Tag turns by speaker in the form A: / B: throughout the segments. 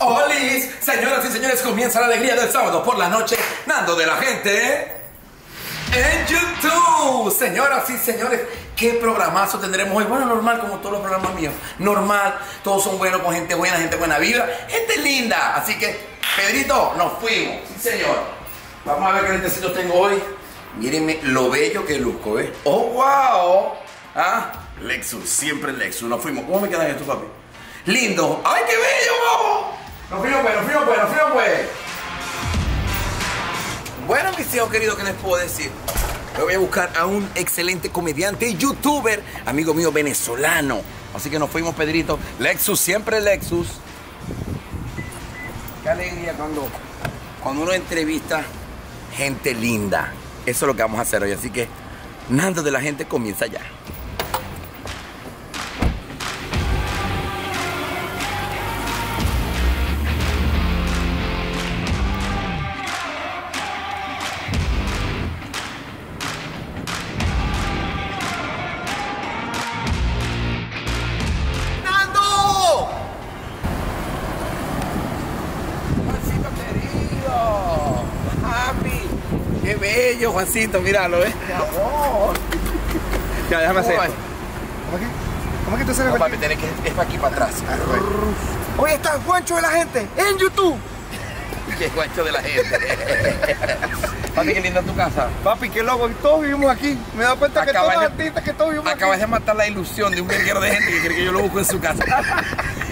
A: ¡Olis! Señoras y señores, comienza la alegría del sábado por la noche, Nando de la gente en YouTube. Señoras y señores, ¿qué programazo tendremos hoy? Bueno, normal, como todos los programas míos. Normal, todos son buenos, con gente buena, gente buena vibra, gente linda. Así que, Pedrito, nos fuimos. Sí, señor. Vamos a ver qué lentecitos tengo hoy. Mírenme lo bello que luzco, ¿eh? ¡Oh, wow! ¿Ah? Lexus, siempre Lexus. Nos fuimos. ¿Cómo me quedan estos, papi? Lindo. ¡Ay, qué bello, nos pues, nos pues, pues. Bueno, mis hijos queridos, ¿qué les puedo decir? Yo voy a buscar a un excelente comediante y youtuber, amigo mío venezolano. Así que nos fuimos, Pedrito. Lexus, siempre Lexus. Qué alegría cuando, cuando uno entrevista gente linda. Eso es lo que vamos a hacer hoy. Así que, Nando de la gente comienza ya. míralo, ¿eh? Ya, déjame hacer. ¿Cómo que? ¿Cómo que te sabes? No, papi, tienes que es para aquí para atrás. Hoy está guancho de la gente en YouTube. Qué guancho de la gente. papi, qué linda tu casa. Papi, qué loco, todos vivimos aquí. Me da cuenta que todos los artistas que todos vivimos Acabas de matar la ilusión de un guerrero de gente que cree que yo lo busco en su casa.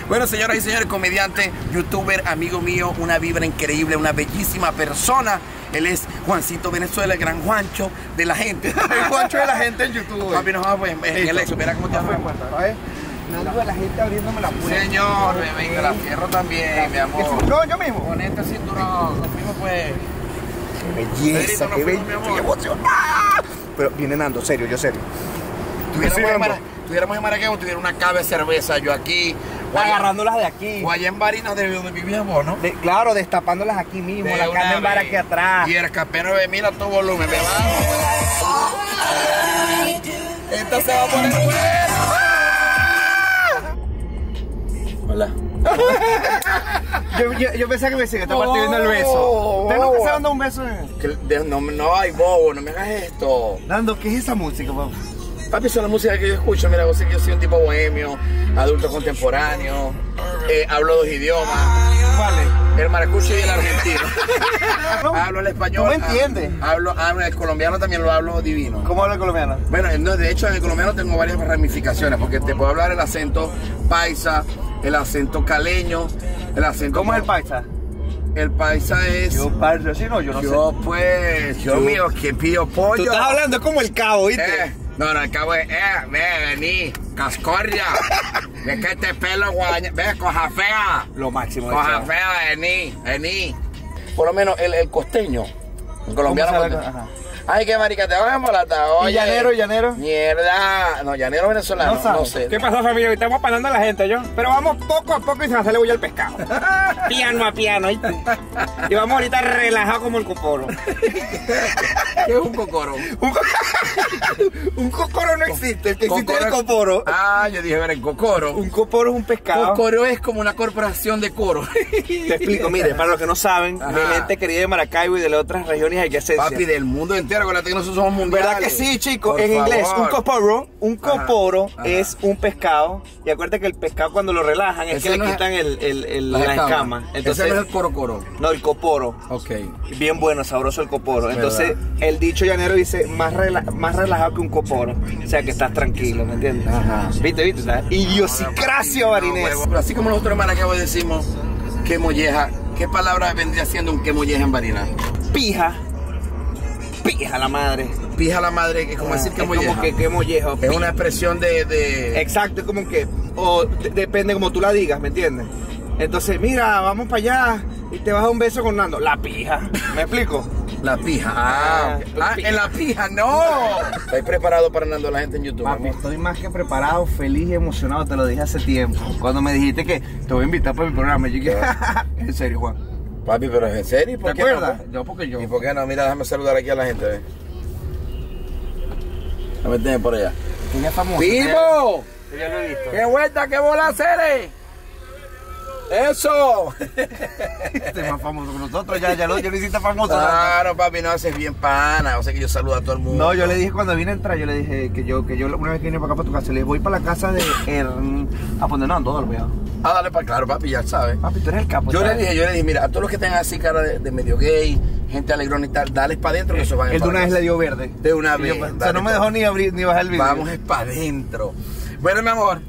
A: Bueno, señoras y señores, comediante, youtuber, amigo mío, una vibra increíble, una bellísima persona. Él es Juancito Venezuela, el gran Juancho de la gente. el Juancho de la gente en YouTube. Papi, nos pues, vamos en el exo. Mira cómo te vas ah, pues,
B: a ¿eh? Nando de la gente abriéndome la puerta. señor, me la fierro también, mi amor. ¿El cinturón yo mismo? Con este cinturón, nos fuimos pues. Qué belleza, qué belleza, qué Pero viene Nando, serio, yo serio. Tuviéramos,
A: en, Maracaibo, tuviera una cabeza de cerveza yo aquí, agarrándolas de aquí. O allá en Barinas, de donde vivíamos, ¿no? claro, destapándolas aquí mismo, la carne en vara aquí atrás. Y el capero mira mira tu volumen, me va. Esta se va a poner bueno! Hola. yo, yo, pensaba que me decía que estaba partiendo el beso. ¿Usted nunca se dar un beso? Eh. no, no, ay, bobo, no me hagas esto. Dando, ¿qué es esa música, bobo? Papi, son las la música que yo escucho. Mira, yo soy un tipo bohemio, adulto contemporáneo, eh, hablo dos idiomas. ¿Cuáles? El maracucho y el argentino. hablo el español. ¿Cómo entiendes? Ah, hablo, hablo, ah, el colombiano también lo hablo divino. ¿Cómo habla el colombiano? Bueno, de hecho en el colombiano tengo varias ramificaciones, porque te puedo hablar el acento paisa, el acento caleño, el acento... ¿Cómo es el paisa? El paisa es. Yo, paisa, sí no, yo no sé. Pues, yo, pues, yo mío,
B: que pido pollo. Tú estás hablando como el cabo, ¿viste? Eh,
A: no, no, cabo eh, ve, vení, cascorria. Ve que este pelo guaña, ve, coja fea. Lo máximo. Coja fea, vení, vení. Por lo menos el, el costeño, el colombiano. Ay, qué marica, te vas a embolatar, oye. ¿Y llanero, llanero? Mierda. No, llanero venezolano, no, sé. ¿Qué pasó, familia? Estamos parando a la gente, yo. Pero vamos
B: poco a poco y se nos sale hoy el pescado. piano a piano, Y vamos ahorita relajado como el Coporo. ¿Qué es un cocoro? un,
A: un cocoro no existe, el que existe es el coporo. Ah, yo dije, ver, el cocoro. Un coporo es un pescado. Cocoro es como una corporación de coro. Te explico, mire, para los que no saben, mi gente querida de
B: Maracaibo y de las otras regiones hay que hacer. Papi, del mundo entero
A: nosotros somos ¿Verdad que sí, chicos? En inglés,
B: un coporo, un coporo es un pescado. Y acuérdate que el pescado cuando lo relajan es que le quitan la, encama, escama. Entonces, Ese no es el
A: corocoro. No, el coporo. Ok.
B: Bien bueno, sabroso el coporo. Entonces, el dicho llanero dice más, más relajado que un coporo.
A: O sea que estás tranquilo, ¿me entiendes? Ajá. Viste, viste, Idiosicracia, marinés. así como nosotros en Maracaibo decimos que molleja, ¿qué palabra vendría siendo un que molleja en marinero? Pija pija la madre. Pija la madre, que es como ah, decir que es molleja.
B: Como que, Es una expresión de, Exacto, es como que, o depende como tú la digas, ¿me entiendes? Entonces, mira, vamos para allá y te vas a un beso con Nando. La pija, ¿me explico? La pija. Ah, ah,
A: ah en la pija, no. Estoy preparado para Nando la gente en YouTube. estoy más que preparado,
B: feliz y emocionado, te lo dije hace tiempo. Cuando me dijiste
A: que te voy a invitar para mi programa, en serio, Juan. Papi, pero es en serio. ¿Por ¿Te qué acuerdas? Yo porque yo. ¿Y por qué no? Mira, déjame saludar aquí a la gente. ¿eh? A ver, por allá. ¡Vivo! ¡Qué vuelta, qué bola, Cere! ¡Eso! Este es más famoso que nosotros, ya, ya, lo, lo hiciste famoso. Claro, papi, no haces bien pana. O sea que yo saludo a todo el mundo. No, yo le
B: dije cuando vine a entrar, yo le dije que yo, que yo una vez que vine para acá para tu casa, le voy para la casa de Ern A poner no, todo el cuidado.
A: Ah, dale para claro, papi, ya sabes. Papi, tú eres el capo. Yo le dije, yo le dije, mira, a todos los que tengan así cara de, medio gay, gente alegrona y tal, dale para adentro que eso eh, van a Él de una vez le dio
B: verde. De una vez. Yo, o sea, no me dejó ni abrir ni bajar el video Vamos es
A: para adentro. Bueno, mi amor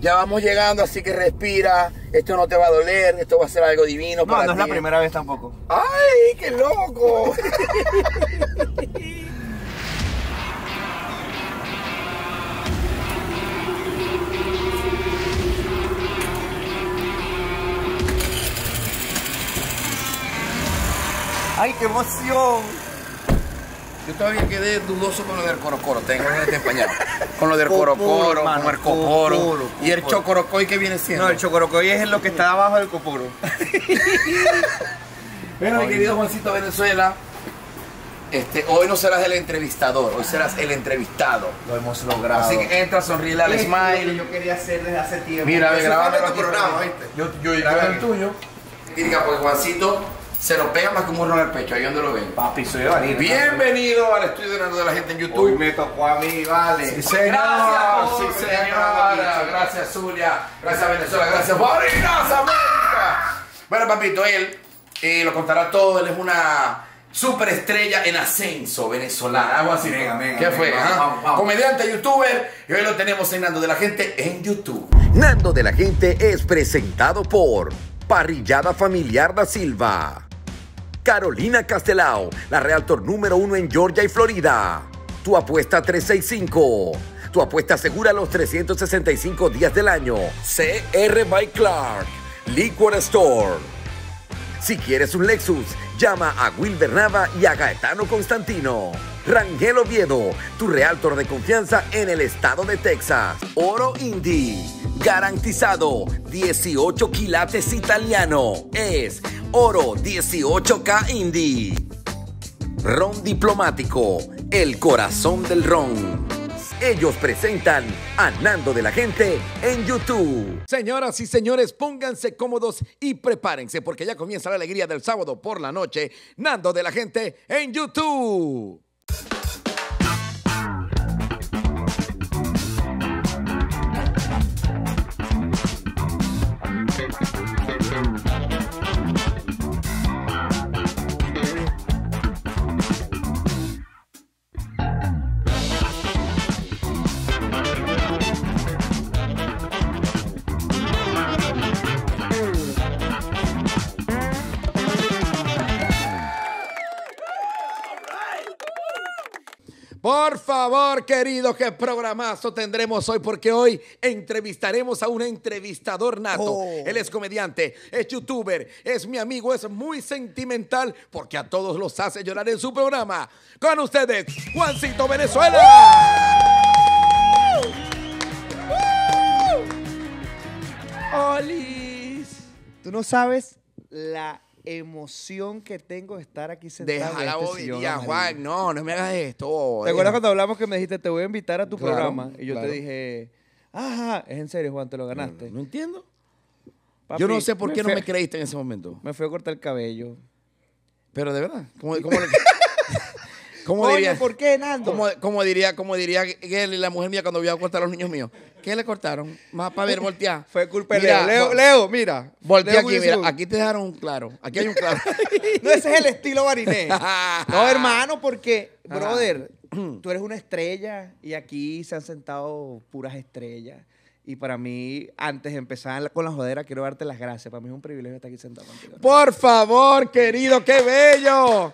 A: ya vamos llegando, así que respira, esto no te va a doler, esto va a ser algo divino. No, no es la primera vez tampoco. ¡Ay, qué loco! ¡Ay, qué emoción! Yo todavía quedé dudoso con lo del corocoro, tengo que español. Con lo del corocoro, con el coporo. ¿Y el chocorocoy qué viene siendo? No, el chocorocoy es lo que está abajo del copuro. bueno, mi querido Juancito Venezuela, este, hoy no serás el entrevistador, hoy serás el entrevistado. Lo hemos logrado. Así que entra, sonríe al smile.
B: Lo que yo quería hacer desde hace tiempo. Mira, grabame tu programa, ¿viste?
A: Yo, yo grabé el tuyo.
B: Diga, pues Juancito
A: se lo pega más que un burro en el pecho, ahí donde lo ven. Papi, soy Evanil. Bienvenido al estudio de Nando de la gente en YouTube. Hoy me tocó a mí, vale. Sí, señor. Gracias, sí, señora. Gracias, Zulia. Gracias, Venezuela. Gracias, Barinas, América. Bueno, papito, él eh, lo contará todo. Él es una superestrella en ascenso venezolana. Algo así. Venga, venga, ¿Qué fue? Comediante, youtuber. Y hoy lo tenemos en Nando de la Gente en YouTube. Nando de la Gente es presentado por Parrillada Familiar da Silva. Carolina Castelao, la realtor número uno en Georgia y Florida. Tu apuesta 365. Tu apuesta segura los 365 días del año. CR by Clark, Liquor Store. Si quieres un Lexus, llama a Will Bernaba y a Gaetano Constantino. Rangel Oviedo, tu realtor de confianza en el estado de Texas. Oro Indy, garantizado 18 quilates italiano. Es Oro 18K Indy. Ron Diplomático, el corazón del ron. Ellos presentan a Nando de la Gente en YouTube. Señoras y señores, pónganse cómodos y prepárense porque ya comienza la alegría del sábado por la noche. Nando de la Gente en YouTube. favor, querido, qué programazo tendremos hoy, porque hoy entrevistaremos a un entrevistador nato. Oh. Él es comediante, es youtuber, es mi amigo, es muy sentimental, porque a todos los hace llorar en su programa. Con ustedes, Juancito Venezuela.
B: ¡Olis! Tú no sabes la emoción que tengo de estar aquí sentado. Deja la este bobería, Juan. No, no me hagas esto. ¿Te acuerdas cuando hablamos que me dijiste, te voy a invitar a tu programa? Y yo te dije, ajá, es en serio, Juan, te lo ganaste. No, entiendo.
A: yo no sé por qué no me creíste en ese momento. Me fui a cortar el cabello. Pero de verdad, ¿cómo, cómo ¿Cómo diría, ¿por ¿Cómo, diría, cómo diría la mujer mía cuando voy a cortar a los niños míos? ¿Qué le cortaron? Más para ver, voltea. Fue culpa de Leo. Leo, mira. Voltea aquí, mira. Aquí te dejaron un claro. Aquí hay un claro. no, ese es el estilo
B: bariné. no, hermano, porque, ah. brother, tú eres una estrella y aquí se han sentado puras estrellas. Y para mí, antes de empezar con la jodera, quiero darte las gracias. Para mí es un privilegio estar aquí sentado
A: Por favor, querido, qué bello.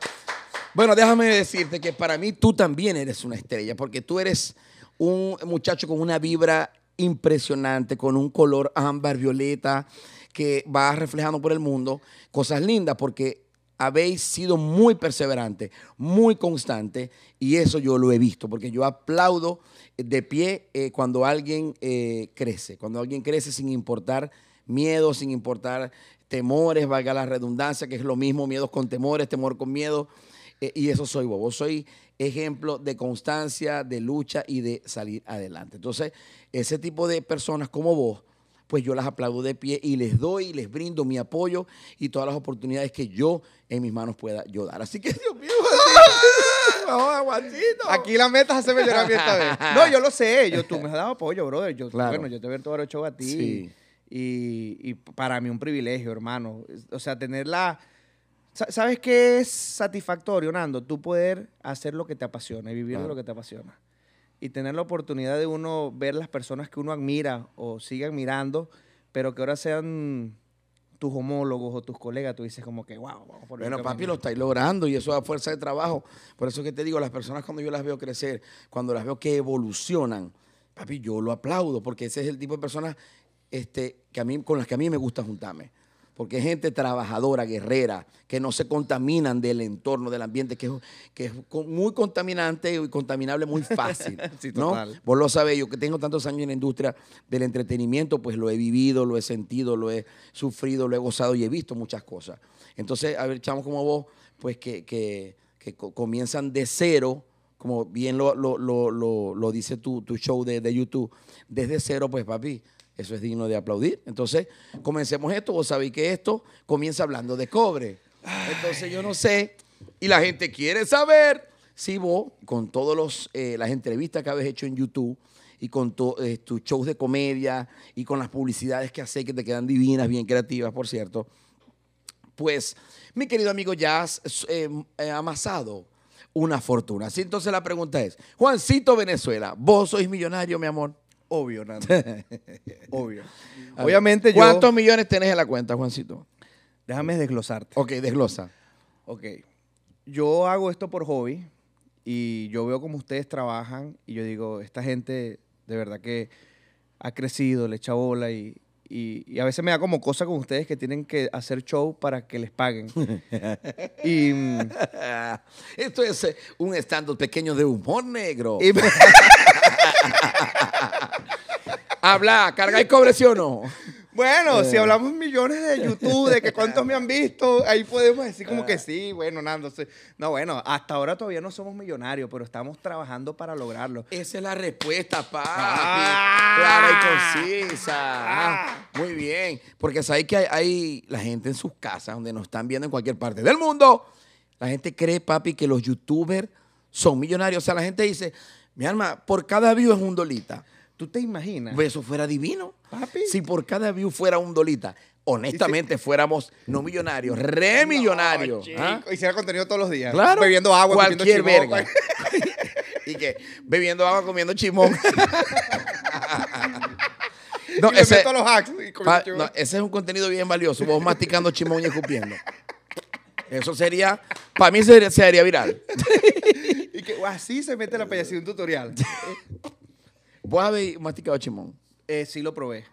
A: Bueno, déjame decirte que para mí tú también eres una estrella, porque tú eres un muchacho con una vibra impresionante, con un color ámbar, violeta, que va reflejando por el mundo cosas lindas, porque habéis sido muy perseverante, muy constante, y eso yo lo he visto, porque yo aplaudo de pie eh, cuando alguien eh, crece, cuando alguien crece sin importar miedo, sin importar temores, valga la redundancia, que es lo mismo, miedos con temores, temor con miedo, eh, y eso soy bobo vos soy ejemplo de constancia, de lucha y de salir adelante. Entonces, ese tipo de personas como vos, pues yo las aplaudo de pie y les doy, y les brindo mi apoyo y todas las oportunidades que yo en mis manos pueda yo dar. Así que, Dios mío, no, Aquí la meta es hacerme llorar esta vez. No,
B: yo lo sé, yo, tú me has dado apoyo, brother. Yo, Bueno, yo te veo todo el show a ti. Y, y para mí un privilegio, hermano. O sea, tener la ¿Sabes qué es satisfactorio, Nando? Tú poder hacer lo que te apasiona y vivir lo que te apasiona. Y tener la oportunidad de uno ver las personas que uno admira o sigue admirando, pero que ahora
A: sean tus homólogos o tus colegas, tú dices como que, wow, vamos por Bueno, papi, lo estáis logrando y eso es a fuerza de trabajo. Por eso que te digo, las personas cuando yo las veo crecer, cuando las veo que evolucionan, papi, yo lo aplaudo, porque ese es el tipo de personas este, que a mí, con las que a mí me gusta juntarme porque gente trabajadora, guerrera, que no se contaminan del entorno, del ambiente, que, es, que es muy contaminante y contaminable muy fácil. ¿no? Vos lo sabés, yo que tengo tantos años en la industria del entretenimiento, pues lo he vivido, lo he sentido, lo he sufrido, lo he gozado y he visto muchas cosas. Entonces, a ver, chamos como vos, pues que, que, que comienzan de cero, como bien lo, lo, lo, lo dice tu, tu show de, de YouTube, desde cero, pues papi, eso es digno de aplaudir. Entonces, comencemos esto. Vos sabéis que esto comienza hablando de cobre. Entonces, yo no sé. Y la gente quiere saber si vos, con todas eh, las entrevistas que habéis hecho en YouTube y con eh, tus shows de comedia y con las publicidades que haces, que te quedan divinas, bien creativas, por cierto. Pues, mi querido amigo ya eh, has amasado una fortuna. Así entonces la pregunta es, Juancito Venezuela, ¿vos sois millonario, mi amor? Obvio, Nando. Obvio. Obviamente yo... ¿Cuántos millones tenés en la cuenta, Juancito? Déjame desglosarte. Ok, desglosa. Ok.
B: Yo hago esto por hobby y yo veo cómo ustedes trabajan y yo digo, esta gente de verdad que ha crecido, le echa bola y, y, a veces me da como cosa con ustedes que tienen que hacer show para que les paguen. y, mm,
A: Esto es eh, un estando pequeño de humor negro. Habla, carga y cobre, ¿sí o no? Bueno, si eh.
B: hablamos millones de YouTube, de que cuántos me han visto, ahí podemos decir como que eh. sí, bueno, Nando. No, bueno, hasta ahora todavía no somos millonarios, pero estamos trabajando para lograrlo. Esa es la
A: respuesta, papi. Ah. Clara y concisa. Ah. muy bien. Porque sabéis que hay, la gente en sus casas, donde nos están viendo en cualquier parte del mundo. La gente cree, papi, que los youtubers son millonarios. O sea, la gente dice, mi alma, por cada view es un dolita. ¿Tú te imaginas? Pues eso fuera divino. Papi. Si por cada view fuera un dolita, honestamente fuéramos no millonarios, re millonarios. ¿ah? Hiciera contenido todos los días. Bebiendo agua, Cualquier comiendo verga. y que bebiendo agua, comiendo chimón. no, ese, es un contenido bien valioso. Vos masticando chimón y escupiendo. Eso sería, para mí sería, viral.
B: y que así se mete la en un tutorial.
A: ¿Vos habéis masticado chimón?
B: Eh, sí lo probé,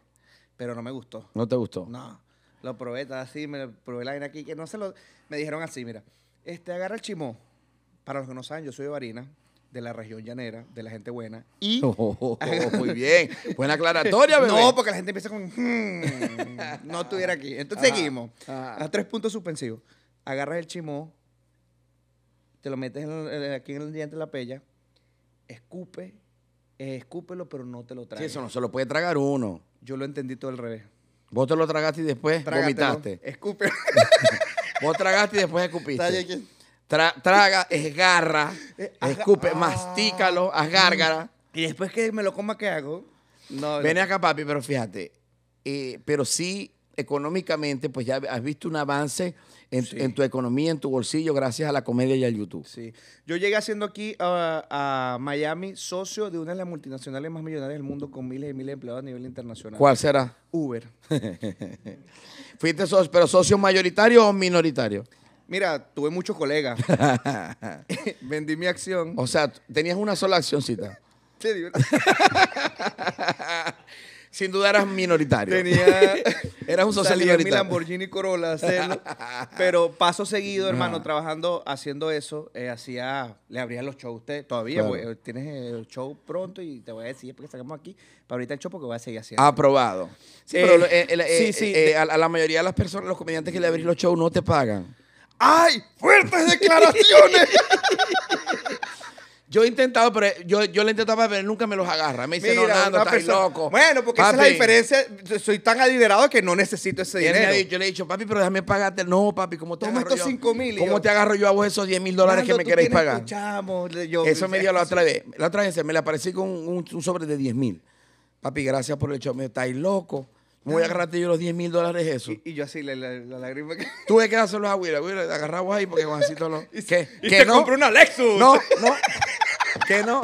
B: pero no me gustó.
A: ¿No te gustó? No,
B: lo probé, estaba así, me probé la vaina aquí, que no se lo... Me dijeron así, mira, este, agarra el chimón. Para los que no saben, yo soy de Barina, de la región llanera, de la gente buena. Y. Oh, oh, oh muy bien. Buena aclaratoria, bebé. No, porque la gente empieza con. Hmm, no estuviera aquí. Entonces seguimos. A tres puntos suspensivos. Agarras el chimón, te lo metes aquí en el diente de la pella, escupe eh, escúpelo, pero no te lo tragues. Sí, eso no se
A: lo puede tragar uno. Yo lo entendí todo al revés. Vos te lo tragaste y después vomitaste. Escúpelo. Vos tragaste y después escupiste. traga, esgarra, eh, ah, escupe, ah. mastícalo, haz Y después que me lo coma, ¿qué hago? No, Ven acá, papi, pero fíjate. Eh, pero sí económicamente, pues ya has visto un avance en, tu economía, en tu bolsillo, gracias a la comedia y al YouTube. Sí.
B: Yo llegué haciendo aquí ah, a Miami socio de una de las multinacionales más millonarias del mundo con miles y miles de empleados a nivel internacional. ¿Cuál será? Uber.
A: ¿Fuiste socio, pero socio mayoritario o minoritario?
B: Mira, tuve muchos colegas.
A: Vendí mi acción. O sea, tenías una sola accioncita. Sí, sin duda eras minoritario. Tenía, eras un social mi Lamborghini Corolla,
B: pero paso seguido, hermano, trabajando, haciendo eso, eh, hacía, le abrías los shows a usted. Todavía tienes el eh, show pronto y te voy a decir porque sacamos aquí para ahorita el show porque voy a seguir haciendo. Aprobado. Sí, sí,
A: a, la mayoría de las personas, los comediantes que le abrís los shows no te pagan. ¡Ay! ¡Fuertes declaraciones! Yo he intentado, pero yo, yo le intentaba, pero nunca me los agarra. Me dice, no, Nando, estás loco. Bueno, porque esa es la diferencia. soy tan adinerado que no necesito ese dinero. Dicho, yo le he dicho, papi, pero déjame pagarte. No, papi, como te Toma agarro yo? mil. ¿Cómo te agarro yo a vos esos 10 mil dólares que me queréis pagar? Eso me dio la otra vez. La otra vez me le aparecí con un, sobre de 10 mil. Papi, gracias por el show. Me estáis loco. Me voy a agarrarte yo los 10 mil dólares eso. Y, yo así, la, la, lágrima que... Tuve que hacerlo a Willa. Willa, agarramos ahí porque Juancito lo... ¿Qué? Y te compré una Lexus. No, no. que no,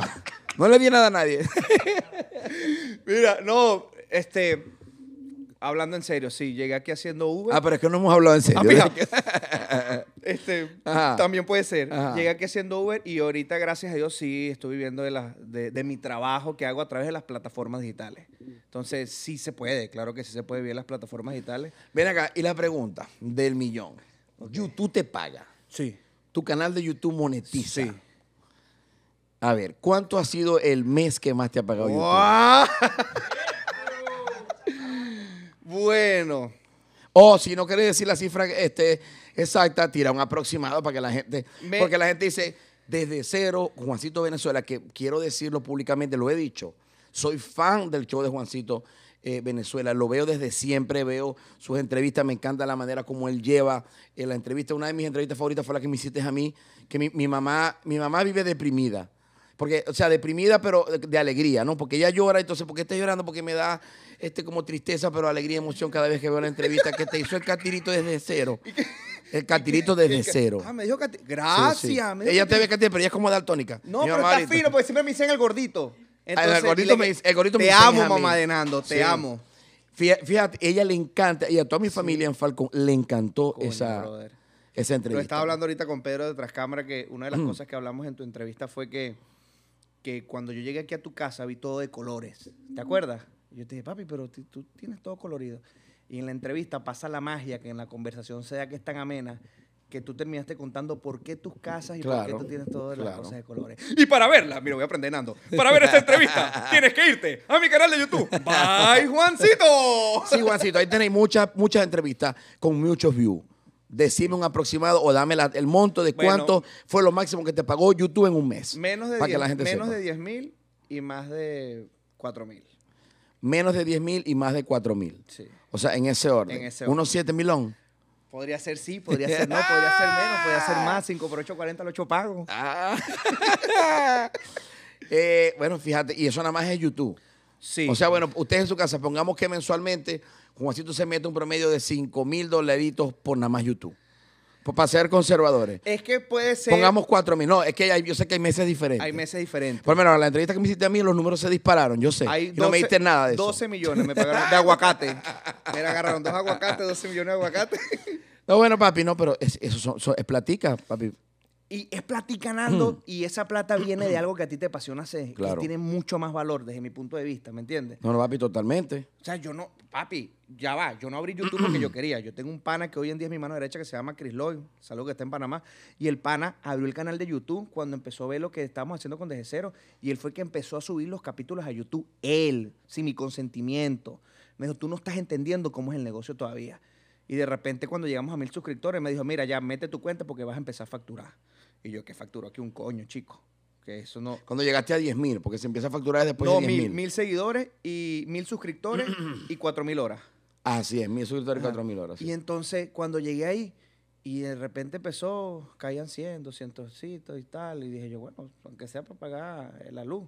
A: no le di nada a nadie.
B: Mira, no, este, hablando en serio, sí, llegué aquí haciendo Uber. Ah, pero es que no
A: hemos hablado en serio. Ah, este, también puede ser. Llegué
B: aquí haciendo Uber y ahorita, gracias a Dios, sí, estoy viviendo de, de, mi trabajo que hago a través de las plataformas digitales. Entonces, sí se puede, claro que sí se puede vivir las plataformas digitales.
A: Ven acá, y la pregunta del millón. YouTube te paga. Sí. Tu canal de YouTube monetiza. Sí. A ver, ¿cuánto ha sido el mes que más te ha pagado bueno. O si no quieres decir la cifra este, exacta, tira un aproximado para que la gente. Porque la gente dice, desde cero, Juancito Venezuela, que quiero decirlo públicamente, lo he dicho. Soy fan del show de Juancito eh, Venezuela. Lo veo desde siempre, veo sus entrevistas, me encanta la manera como él lleva en eh, la entrevista. Una de mis entrevistas favoritas fue la que me hiciste a mí, que mi mamá, mi mamá vive deprimida porque, o sea, deprimida, pero de, alegría, ¿no? Porque ella llora, entonces, ¿por qué está llorando? Porque me da este como tristeza, pero alegría y emoción cada vez que veo la entrevista que te hizo el catirito desde cero. El catirito desde cero. Ah,
B: me dijo catirito. Gracias. ella te ve
A: catirito, pero ella es como daltónica. No, pero está
B: fino porque siempre me dicen el gordito. el gordito me dice, el gordito te amo, mamá de Nando, te amo.
A: Fíjate, ella le encanta, y a toda mi familia en Falcón le encantó esa, esa entrevista. Yo estaba
B: hablando ahorita con Pedro de tras cámara que una de las cosas que hablamos en tu entrevista fue que que cuando yo llegué aquí a tu casa vi todo de colores. ¿Te acuerdas? yo te dije, papi, pero tú tienes todo colorido. Y en la entrevista pasa la magia, que en la conversación sea que es tan amena, que tú terminaste contando por qué tus
A: casas y por qué tú tienes todas claro. las cosas de colores. Y para verla, mira, voy a aprender, Nando. Para ver esta entrevista, tienes que irte a mi canal de YouTube. Bye, Juancito. Sí, Juancito, ahí tenéis muchas, muchas entrevistas con muchos views. Decime un aproximado o dame el monto de cuánto fue lo máximo que te pagó YouTube en un mes.
B: Menos de 10, de mil y más de 4 mil.
A: Menos de 10 mil y más de 4 mil. O sea, en ese orden. En ese orden. Unos 7 milón.
B: Podría ser sí, podría ser no, podría ser menos, podría ser más. 5 por 8, 40
A: al 8 pago. Ah. Eh, bueno, fíjate, y eso nada más es YouTube. Sí. O sea, bueno, ustedes en su casa, pongamos que mensualmente tú se mete un promedio de 5 mil dolaritos por nada más YouTube. Pues para ser conservadores.
B: Es que puede ser. Pongamos
A: 4 mil. No, es que yo sé que hay meses diferentes. Hay meses diferentes. Por lo menos en la entrevista que me hiciste a mí, los números se dispararon, yo sé. no me diste nada de eso. 12 millones me pagaron de aguacate.
B: me agarraron dos aguacates, 12 millones de aguacate.
A: no, bueno, papi, no, pero eso, es platica, papi.
B: Y es platicanando mm. y esa plata viene de algo que a ti te apasiona hacer, claro. que tiene mucho más valor desde mi punto de vista, ¿me entiendes?
A: No, no, papi, totalmente.
B: O sea, yo no, papi, ya va, yo no abrí YouTube porque yo quería. Yo tengo un pana que hoy en día es mi mano derecha que se llama Chris Lloyd, saludo que está en Panamá, y el pana abrió el canal de YouTube cuando empezó a ver lo que estábamos haciendo con Desde Cero, y él fue el que empezó a subir los capítulos a YouTube, él, sin mi consentimiento. Me dijo, tú no estás entendiendo cómo es el negocio todavía. Y de repente cuando llegamos a mil suscriptores me dijo, mira, ya mete tu cuenta porque vas a empezar a facturar.
A: Y yo, que facturo aquí un coño, chico. Que eso no. Cuando llegaste a 10 mil, porque se empieza a facturar después de 10 mil.
B: mil seguidores y mil suscriptores y cuatro mil horas.
A: Así es, mil suscriptores y
B: 4 mil horas. Y entonces, cuando llegué ahí, y de repente empezó, caían 100, 200 y tal. Y dije yo, bueno, aunque sea para pagar eh, la luz.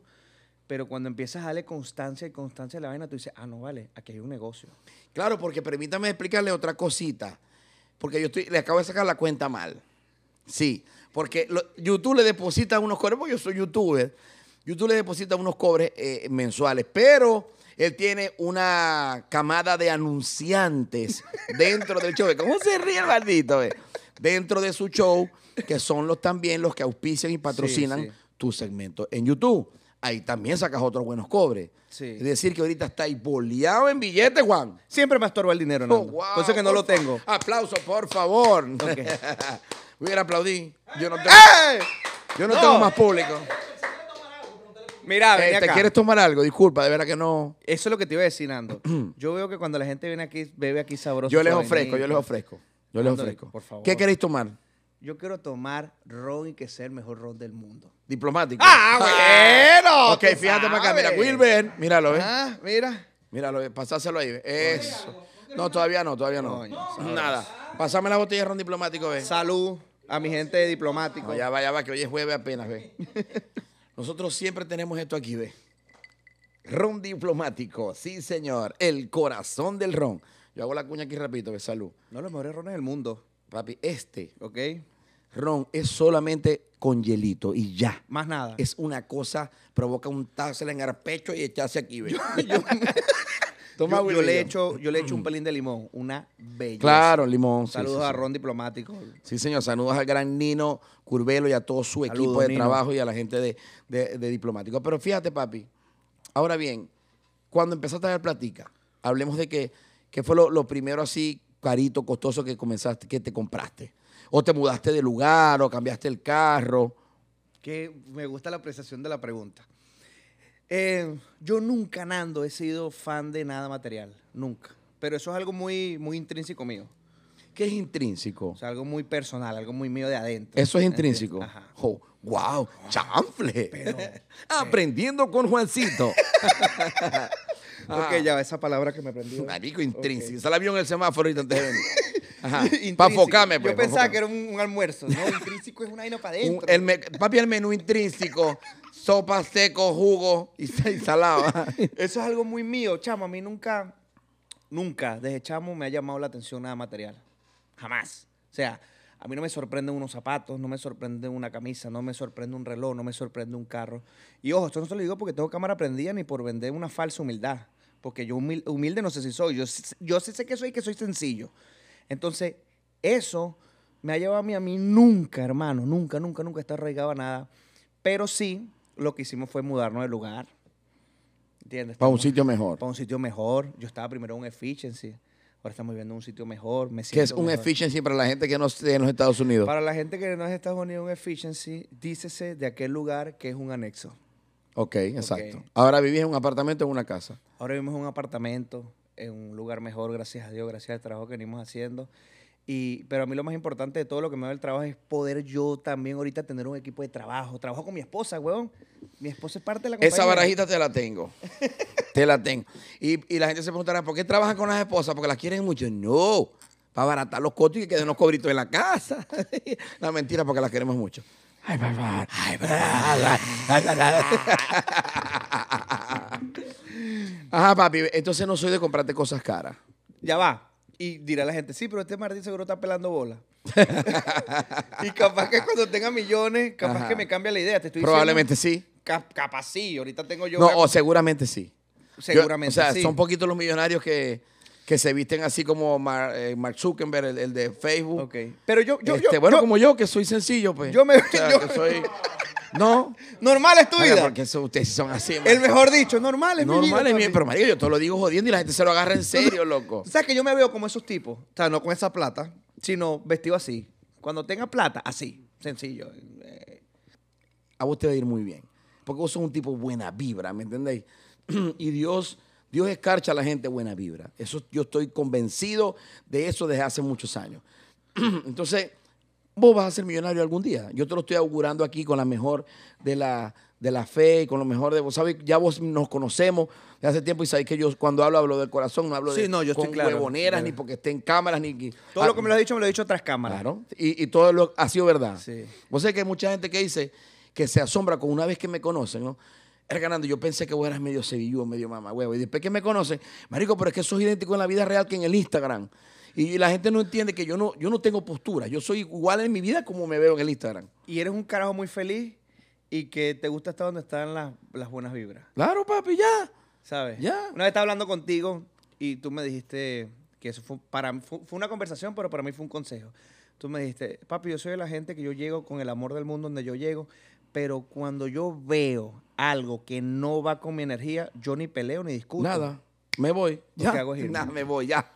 B: Pero cuando empiezas
A: a darle constancia y constancia a la vaina, tú dices, ah, no vale, aquí hay un negocio. Claro, porque permítame explicarle otra cosita. Porque yo estoy, le acabo de sacar la cuenta mal. Sí. Porque YouTube le deposita unos cobres, porque yo soy youtuber. YouTube le deposita unos cobres eh, mensuales, pero él tiene una camada de anunciantes dentro del show. ¿Cómo se ríe el maldito? Dentro de su show, que son los también los que auspician y patrocinan tu segmento en YouTube. Ahí también sacas otros buenos cobres. Es decir, que ahorita está boleado en billetes, Juan. Siempre me estorba el dinero, oh, ¿no? por eso que no lo tengo. Aplauso, por favor. Hubiera aplaudido. Yo no ¡Eh! yo no, tengo más público. Mira, este, acá. ¿te quieres tomar algo?
B: Disculpa, de verdad que no. Eso es lo que te iba a yo veo que cuando la gente viene aquí, bebe aquí sabroso. Yo les ofrezco, yo les ofrezco. Yo les ofrezco. Por favor. ¿Qué queréis tomar? Yo quiero tomar ron
A: y que sea el mejor ron del mundo. Diplomático. Ah, ah. bueno. ok, fíjate para acá. Mira, Wilber, míralo, ¿eh? Ah, mira. Míralo, eh, pasáselo ahí. Eh. Eso. No, todavía no, todavía no. Nada. Pásame la botella de ron diplomático, ve. Salud a mi gente diplomático. ya va, ya va, que hoy es jueves apenas, ve. Nosotros siempre tenemos esto aquí, ve. Ron diplomático, sí señor, el corazón del ron. Yo hago la cuña aquí rapidito, ve. salud. No, los mejores en del mundo. Papi, este, ¿ok? Ron es solamente con hielito y ya. Más nada. Es una cosa, provoca un társela en el pecho y echarse aquí, ve yo, le he hecho, yo le he hecho un mm. pelín de limón, una
B: bella. Claro, limón. Saludos a Ron Diplomático.
A: Sí, señor. Saludos al gran Nino Curvelo y a todo su equipo de trabajo y a la gente de, Diplomático. Pero fíjate, papi. Ahora bien, cuando empezaste a dar platica, hablemos de que, fue lo, lo, primero así carito, costoso que comenzaste, que te compraste. O te mudaste de lugar, o cambiaste el carro.
B: Que me gusta la apreciación de la pregunta. Eh, yo nunca, Nando, he sido fan de nada material. Nunca. Pero eso es algo muy, muy intrínseco mío.
A: ¿Qué es intrínseco? O
B: algo muy personal, algo muy mío de adentro. Eso es intrínseco.
A: Ajá. Oh, wow, chanfle. Aprendiendo con Juancito.
B: ok, ya, esa palabra que me aprendí. Marico, intrínseco. Se
A: la vio en el semáforo y antes de venir. Ajá. Para enfocarme, pues, Yo pensaba que era un, almuerzo, ¿no? intrínseco es una vaina para adentro. papi, el menú intrínseco sopa seco, jugo y salada.
B: Eso es algo muy mío, chamo. A mí nunca, nunca desde chamo me ha llamado la atención nada material. Jamás. O sea, a mí no me sorprenden unos zapatos, no me sorprende una camisa, no me sorprende un reloj, no me sorprende un carro. Y ojo, esto no se lo digo porque tengo cámara prendida ni por vender una falsa humildad. Porque yo humilde, no sé si soy. Yo, yo sí sé que soy que soy sencillo. Entonces, eso me ha llevado a mí, a mí nunca, hermano, nunca, nunca, nunca está arraigado nada. Pero sí, lo que hicimos fue mudarnos de lugar. ¿Entiendes? Para un sitio mejor. Para un sitio mejor. Yo estaba primero en un efficiency. Ahora estamos viviendo en un sitio
A: mejor. Me ¿Qué es un efficiency para la gente que no esté en los Estados Unidos? Para
B: la gente que no es de Estados Unidos, un efficiency, dícese de aquel lugar que es un anexo.
A: Ok, exacto. Ahora vivís en un apartamento o en una casa.
B: Ahora vivimos en un apartamento, en un lugar mejor, gracias a Dios, gracias al trabajo que venimos haciendo pero a mí lo más importante de todo lo que me da el trabajo es poder yo también ahorita tener un equipo de
A: trabajo. Trabajo con mi esposa, weón. Mi esposa es parte de la compañía. Esa barajita te la tengo. te la tengo. Y, la gente se preguntará, ¿por qué trabajan con las esposas? Porque las quieren mucho. No, para abaratar los costos y que queden los cobritos en la casa. la mentira, porque las queremos mucho. Ay, papá. Ay, papá. Ajá, papi. Entonces no soy de comprarte cosas
B: caras. Ya va. Y dirá la gente, sí, pero este Martín seguro está pelando bola. y capaz que cuando tenga
A: millones, capaz que me cambia la idea. Te estoy Probablemente sí. capaz sí, ahorita tengo yo. No, seguramente sí. Seguramente sí. o sea, son poquitos los millonarios que, que se visten así como eh, Mark Zuckerberg, el, de Facebook. Ok. Pero yo, este, bueno, como yo, que soy sencillo, pues. Yo me. soy. No. Normal es tu vida. porque ustedes son así. El mejor dicho, normal es mi vida. Normal es mi vida. Pero, María, yo todo lo digo jodiendo y la gente se lo agarra en serio, loco.
B: ¿Sabes que yo me veo como esos tipos? O sea, no con esa plata, sino vestido así. Cuando tenga plata, así. Sencillo.
A: Eh. a vos te va a ir muy bien. Porque vos sos un tipo buena vibra, ¿me entendéis? Y Dios, Dios escarcha a la gente buena vibra. Eso yo estoy convencido de eso desde hace muchos años. Entonces, vos vas a ser millonario algún día. Yo te lo estoy augurando aquí con la mejor de la, de la fe y con lo mejor de vos. ¿Sabes? Ya vos nos conocemos de hace tiempo y sabéis que yo cuando hablo hablo del corazón, no hablo de no, ni porque esté en cámaras, ni... Todo lo ah, que me lo has dicho, me lo he dicho tras cámaras. Claro, y, todo lo ha sido verdad. Vos sabés que hay mucha gente que dice que se asombra con una vez que me conocen, ¿no? ganando. Yo pensé que vos eras medio sevillú, medio mamá, huevo. Y después que me conocen, marico, pero es que sos idéntico en la vida real que en el Instagram. Y la gente no entiende que yo no, yo no tengo postura. Yo soy igual en mi vida como me veo en el Instagram. Y eres un carajo muy feliz y que te gusta estar donde están las, buenas vibras. Claro, papi, ya.
B: ¿Sabes? Ya. Una vez estaba hablando contigo y tú me dijiste que eso fue, para, fue, una conversación, pero para mí fue un consejo. Tú me dijiste, papi, yo soy de la gente que yo llego con el amor del mundo donde yo llego, pero cuando yo veo algo que no va con mi energía,
A: yo ni peleo ni discuto. Nada, me voy. ya. Hago Nada, me voy, ya.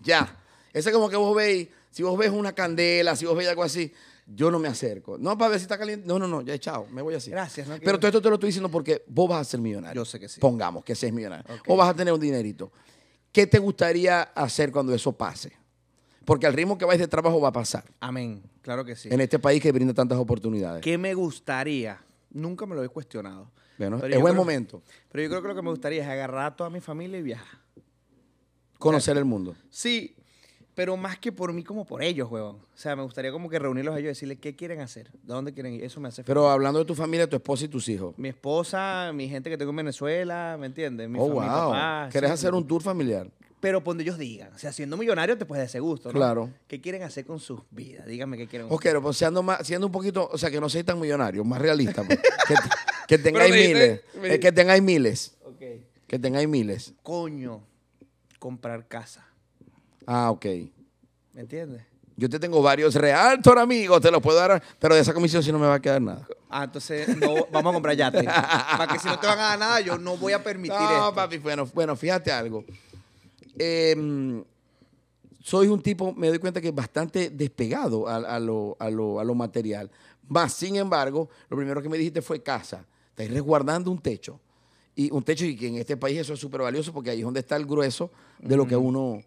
A: Ya. Ese como que vos veis, si vos ves una candela, si vos veis algo así, yo no me acerco. No para ver si está caliente. No, no, no, ya he echado. me voy así. Gracias. Pero todo esto te lo estoy diciendo porque vos vas a ser millonario. Yo sé que sí. Pongamos que seas millonario. O vas a tener un dinerito. ¿Qué te gustaría hacer cuando eso pase? Porque al ritmo que vais de trabajo va a pasar.
B: Amén, claro que sí. En este
A: país que brinda tantas oportunidades. ¿Qué
B: me gustaría? Nunca me lo he cuestionado.
A: Bueno, es buen momento.
B: Pero yo creo que lo que me gustaría es agarrar a toda mi familia y viajar.
A: Conocer el mundo.
B: Sí, pero más que por mí, como por ellos, huevón. O sea, me gustaría como que reunirlos a ellos y decirles qué quieren hacer, dónde quieren ir. Eso me hace Pero
A: hablando de tu familia, tu esposa y tus hijos. Mi
B: esposa, mi gente que tengo en Venezuela, ¿me entiendes? Mi oh, wow. hacer un
A: tour familiar?
B: Pero cuando ellos digan, o sea, siendo millonario te puedes dar ese gusto, ¿no? Claro. ¿Qué quieren hacer con sus vidas? Díganme qué quieren hacer.
A: Ok, pues siendo, más, siendo un poquito, o sea, que no seas tan millonario, más realista. Pues. que, que, tengáis miles. Eh, que tengáis miles. Que tengáis miles.
B: Coño, comprar casa. Ah, ok. ¿Me entiendes?
A: Yo te tengo varios Realtor, amigos, te los puedo dar, pero de esa comisión si no me va a quedar nada. Ah, entonces vamos a comprar yate. Para que si no te van a dar nada, yo no voy a permitir no, papi, bueno, bueno, fíjate algo. Em, soy un tipo, me doy cuenta que bastante despegado a, lo, a, lo, material. Más, sin embargo, lo primero que me dijiste fue casa. Estáis resguardando un techo. Y un techo, y que en este país eso es súper valioso porque ahí es donde está el grueso de lo que uno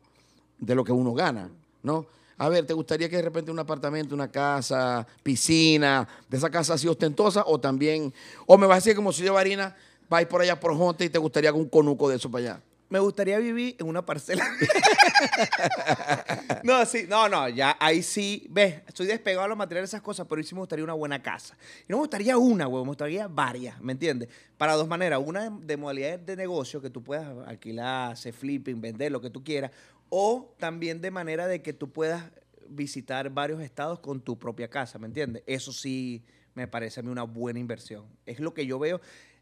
A: de lo que uno gana, ¿no? A ver, ¿te gustaría que de repente un apartamento, una casa, piscina, de esa casa así ostentosa o también, o me vas a decir como soy de Varina, vais por allá por Jonte y te gustaría un conuco de eso para allá?
B: Me gustaría vivir en una parcela. no, sí, no, no, ya ahí sí, ves, estoy despegado a los materiales, esas cosas, pero sí me gustaría una buena casa. Y no me gustaría una, güey, me gustaría varias, ¿me entiendes? Para dos maneras, una de modalidades de negocio que tú puedas alquilar, hacer flipping, vender lo que tú quieras, o también de manera de que tú puedas visitar varios estados con tu propia casa, ¿me entiendes? Eso sí me parece a mí una buena inversión. Es lo que yo veo,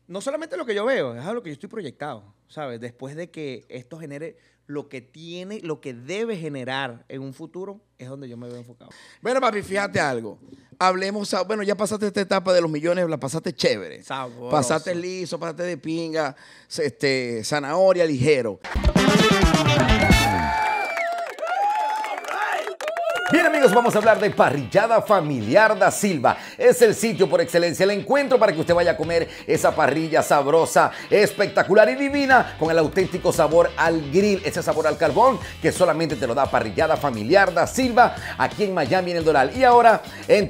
B: no solamente lo que yo veo, es lo que yo estoy proyectado, ¿sabes? Después de que esto genere lo que tiene, lo que debe generar
A: en un futuro,
B: es donde yo me veo enfocado.
A: Bueno, papi, fíjate algo. Hablemos, ah, bueno, ya pasaste esta etapa de los millones, la pasaste chévere. Pasaste liso, pasaste de pinga, este, zanahoria ligero. Bien amigos, vamos a hablar de Parrillada Familiar da Silva. Es el sitio por excelencia, el encuentro para que usted vaya a comer esa parrilla sabrosa, espectacular y divina, con el auténtico sabor al grill, ese sabor al carbón que solamente te lo da Parrillada Familiar da Silva aquí en Miami en el Doral. Y ahora en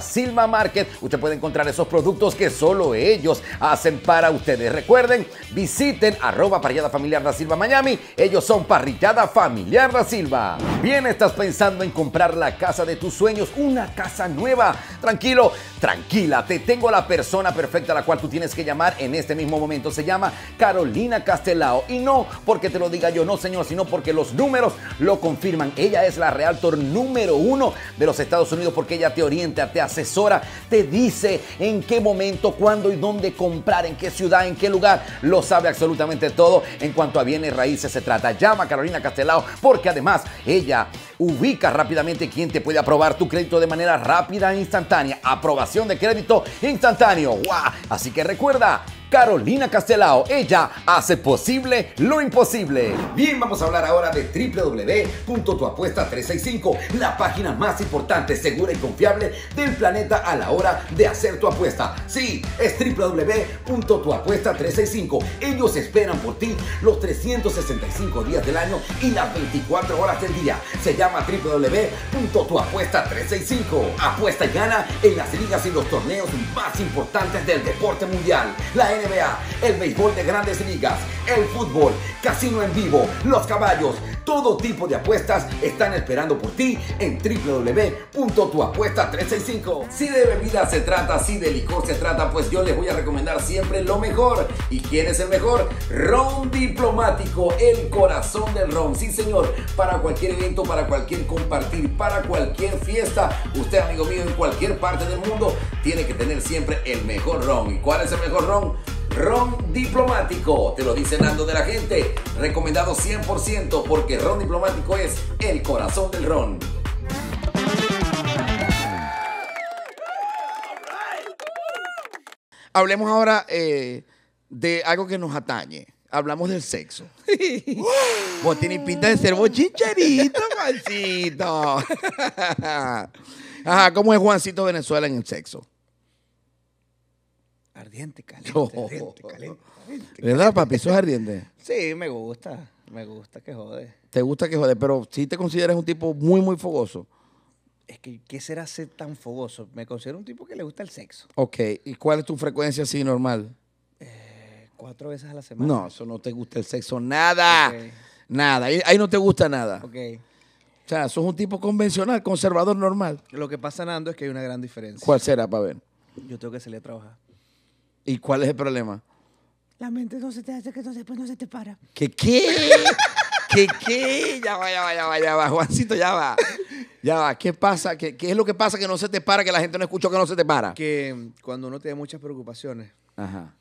A: silva Market usted puede encontrar esos productos que solo ellos hacen para ustedes. Recuerden, visiten arroba Parrillada Familiar da Silva Miami. Ellos son Parrillada Familiar da Silva. Bien, estas pensando en comprar la casa de tus sueños, una casa nueva. Tranquilo, tranquila, te tengo la persona perfecta a la cual tú tienes que llamar en este mismo momento. Se llama Carolina Castelao. Y no porque te lo diga yo, no señor, sino porque los números lo confirman. Ella es la realtor número uno de los Estados Unidos porque ella te orienta, te asesora, te dice en qué momento, cuándo y dónde comprar, en qué ciudad, en qué lugar. Lo sabe absolutamente todo en cuanto a bienes raíces se trata. Llama Carolina Castelao porque además ella Ubica rápidamente quién te puede aprobar tu crédito de manera rápida e instantánea. Aprobación de crédito instantáneo. ¡Wow! Así que recuerda, Carolina Castelao. Ella hace posible lo imposible. Bien, vamos a hablar ahora de www.tuapuesta365, la página más importante, segura y confiable del planeta a la hora de hacer tu apuesta. Sí, es www.tuapuesta365. Ellos esperan por ti los 365 días del año y las 24 horas del día. Se llama www.tuapuesta365. Apuesta y gana en las ligas y los torneos más importantes del deporte mundial. La el béisbol de grandes ligas, el fútbol, casino en vivo, los caballos, todo tipo de apuestas están esperando por ti en www.tuapuesta365. Si de bebida se trata, si de licor se trata, pues yo les voy a recomendar siempre lo mejor. ¿Y quién es el mejor? Ron Diplomático, el corazón del ron. Sí, señor, para cualquier evento, para cualquier compartir, para cualquier fiesta. Usted, amigo mío, en cualquier parte del mundo, tiene que tener siempre el mejor ron. ¿Y cuál es el mejor ron? Ron Diplomático, te lo dice Nando de la gente, recomendado 100% porque Ron Diplomático es el corazón del ron. Hablemos ahora eh, de algo que nos atañe. Hablamos del sexo. Vos tienes pinta de ser bochincherito, Juancito. Ajá, ¿cómo es Juancito Venezuela en el sexo? Ardiente, caliente, oh. ardiente, caliente, ¿Verdad, papi? ¿Eso es ardiente?
B: Sí, me gusta. Me gusta que jode.
A: ¿Te gusta que jode? Pero si te consideras un tipo muy, muy fogoso.
B: Es que, ¿qué será ser tan fogoso? Me considero un tipo que le gusta el sexo.
A: Ok. ¿Y cuál es tu frecuencia así normal?
B: Eh, cuatro veces a la semana. No,
A: eso no te gusta el sexo. Nada. Nada. Ahí, no te gusta nada. Ok. O sea, sos un tipo convencional, conservador, normal.
B: Lo que pasa, Nando, es que hay una gran diferencia. ¿Cuál
A: será, para Yo tengo que salir a trabajar. ¿Y cuál es el problema?
B: La mente no se te hace que entonces pues después no se te para.
A: ¿Qué qué? ¿Qué qué? Ya va, ya va, ya va, ya va. Juancito, ya va. Ya va. ¿Qué pasa? ¿Qué, es lo que pasa que no se te para, que la gente no escuchó que no se te para? Que cuando uno tiene muchas preocupaciones.
C: Ajá.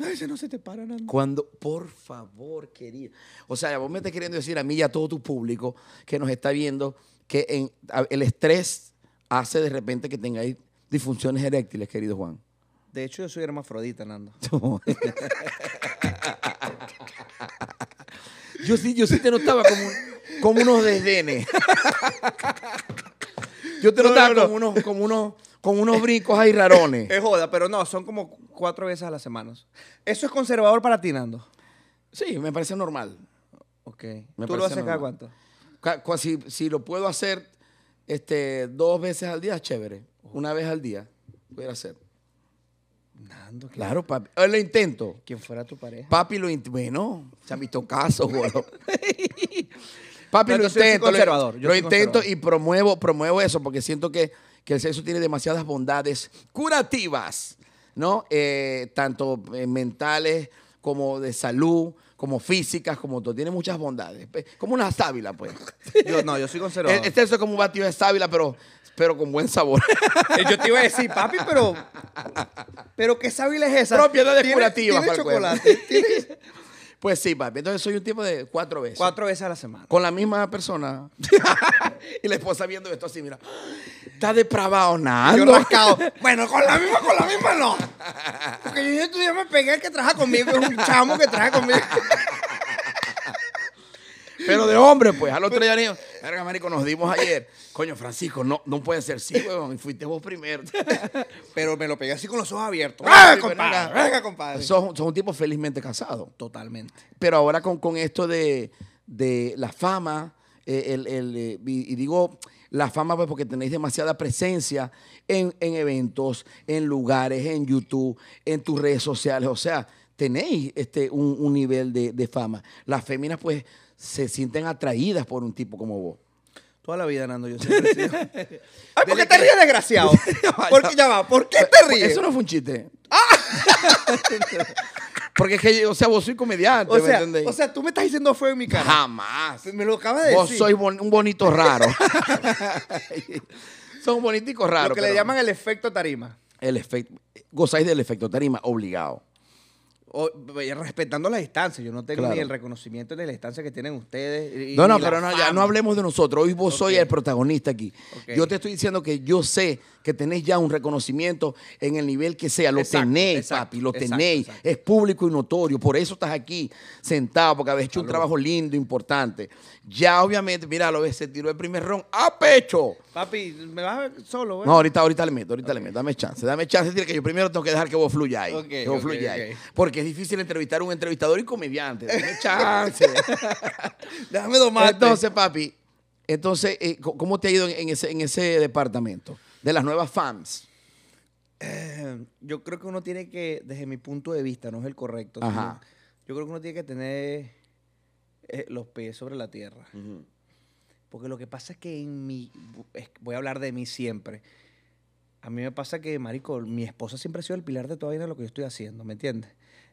B: A veces no se te para nada.
A: Cuando, por favor, querido. O sea, vos me estás queriendo decir a mí y a todo tu público que nos está viendo que el estrés hace de repente que tengáis disfunciones eréctiles, querido Juan.
B: De hecho, yo soy hermafrodita, Nando.
A: yo, sí, yo te notaba como, unos desdenes. yo te notaba como unos, como unos, unos brincos ahí rarones. Es
B: joda, pero no, son como cuatro veces a la semana. ¿Eso es conservador
A: para ti, Nando? Sí, me parece normal.
B: ¿Tú lo haces cada cuánto?
A: Si, lo puedo hacer este, dos veces al día, chévere. Una vez al día, pudiera hacer claro, papi. Eh, lo intento. Quien fuera tu pareja. Papi lo intento. Bueno, se ha visto casos, güey.
B: papi lo intento. Conservador. Yo lo intento
A: y promuevo, promuevo eso porque siento que, el sexo tiene demasiadas bondades curativas, ¿no? Eh, tanto eh, mentales como de salud, como físicas, como todo. Tiene muchas bondades. Como una sábila, pues. no, yo soy conservador. sexo es como un batido de sábila, pero pero con buen sabor. Eh, yo te iba a decir, papi, pero. Pero qué sábila es esa. Propiedades curativas. Tiene
C: chocolate.
A: Pues sí, papi. Entonces soy un tipo de cuatro veces. Cuatro veces a la semana. Con la misma persona. y la esposa viendo esto así, mira. Está depravado, nada. Yo rascado. bueno, con la misma, con la misma no. Porque yo dije, tú ya me pegué el que trabaja conmigo. Es un
B: chamo que trabaja conmigo.
A: Pero de hombre, pues, al otro día digo, Verga, marico, nos dimos ayer. Coño, Francisco, no, no puede ser. Sí, huevón, fuiste vos primero. Pero me lo pegué así con los ojos abiertos. ¡Venga, compadre! compadre! Son, un tipo felizmente casado. Totalmente. Pero ahora con, con esto de, la fama, eh, eh, y, digo la fama pues porque tenéis demasiada presencia en, eventos, en lugares, en YouTube, en tus redes sociales. O sea, tenéis este, un, nivel de, de, fama. Las féminas, pues, se sienten atraídas por un tipo como vos. Toda la vida, Nando, yo siempre he Ay, ¿por qué te ríes, desgraciado? ¿Por qué, ya ¿por qué te ríes? Eso no fue un chiste. Ah. Porque es que, o sea, vos soy comediante, o ¿me sea, O sea, tú me estás diciendo fue en mi cara. Jamás. Me lo acabas de decir. Vos sois un bonito raro. Son boniticos raros. Lo que le llaman el efecto tarima. El efecto. Gozáis del efecto tarima, obligado.
B: Eh, respetando la distancia. Yo no tengo ni el reconocimiento de la distancia que tienen ustedes. no, no, pero no, ya no
A: hablemos de nosotros. Hoy vos sois el protagonista aquí. Yo te estoy diciendo que yo sé que tenés ya un reconocimiento en el nivel que sea. Lo tenéis, papi, lo tenéis. Es público y notorio. Por eso estás aquí sentado, porque habéis hecho un trabajo lindo, importante. Ya obviamente, mira, lo ves, se tiró el primer ron a pecho.
B: Papi, me vas a ver solo, No, ahorita,
A: ahorita le meto, ahorita le meto. Dame chance, dame chance. Tira que yo primero tengo que dejar que vos fluyáis. que Porque es difícil entrevistar a un entrevistador y comediante. Dame chance. Déjame domar. Entonces, papi, entonces, eh, ¿cómo te ha ido en ese, en ese departamento? De las nuevas fans.
B: yo creo que uno tiene que, desde mi punto de vista, no es el correcto. Yo creo que uno tiene que tener eh, los pies sobre la tierra. Porque lo que pasa es que en mi. Voy a hablar de mí siempre. A mí me pasa que, marico, mi esposa siempre ha sido el pilar de toda vida de lo que yo estoy haciendo, ¿me entiendes?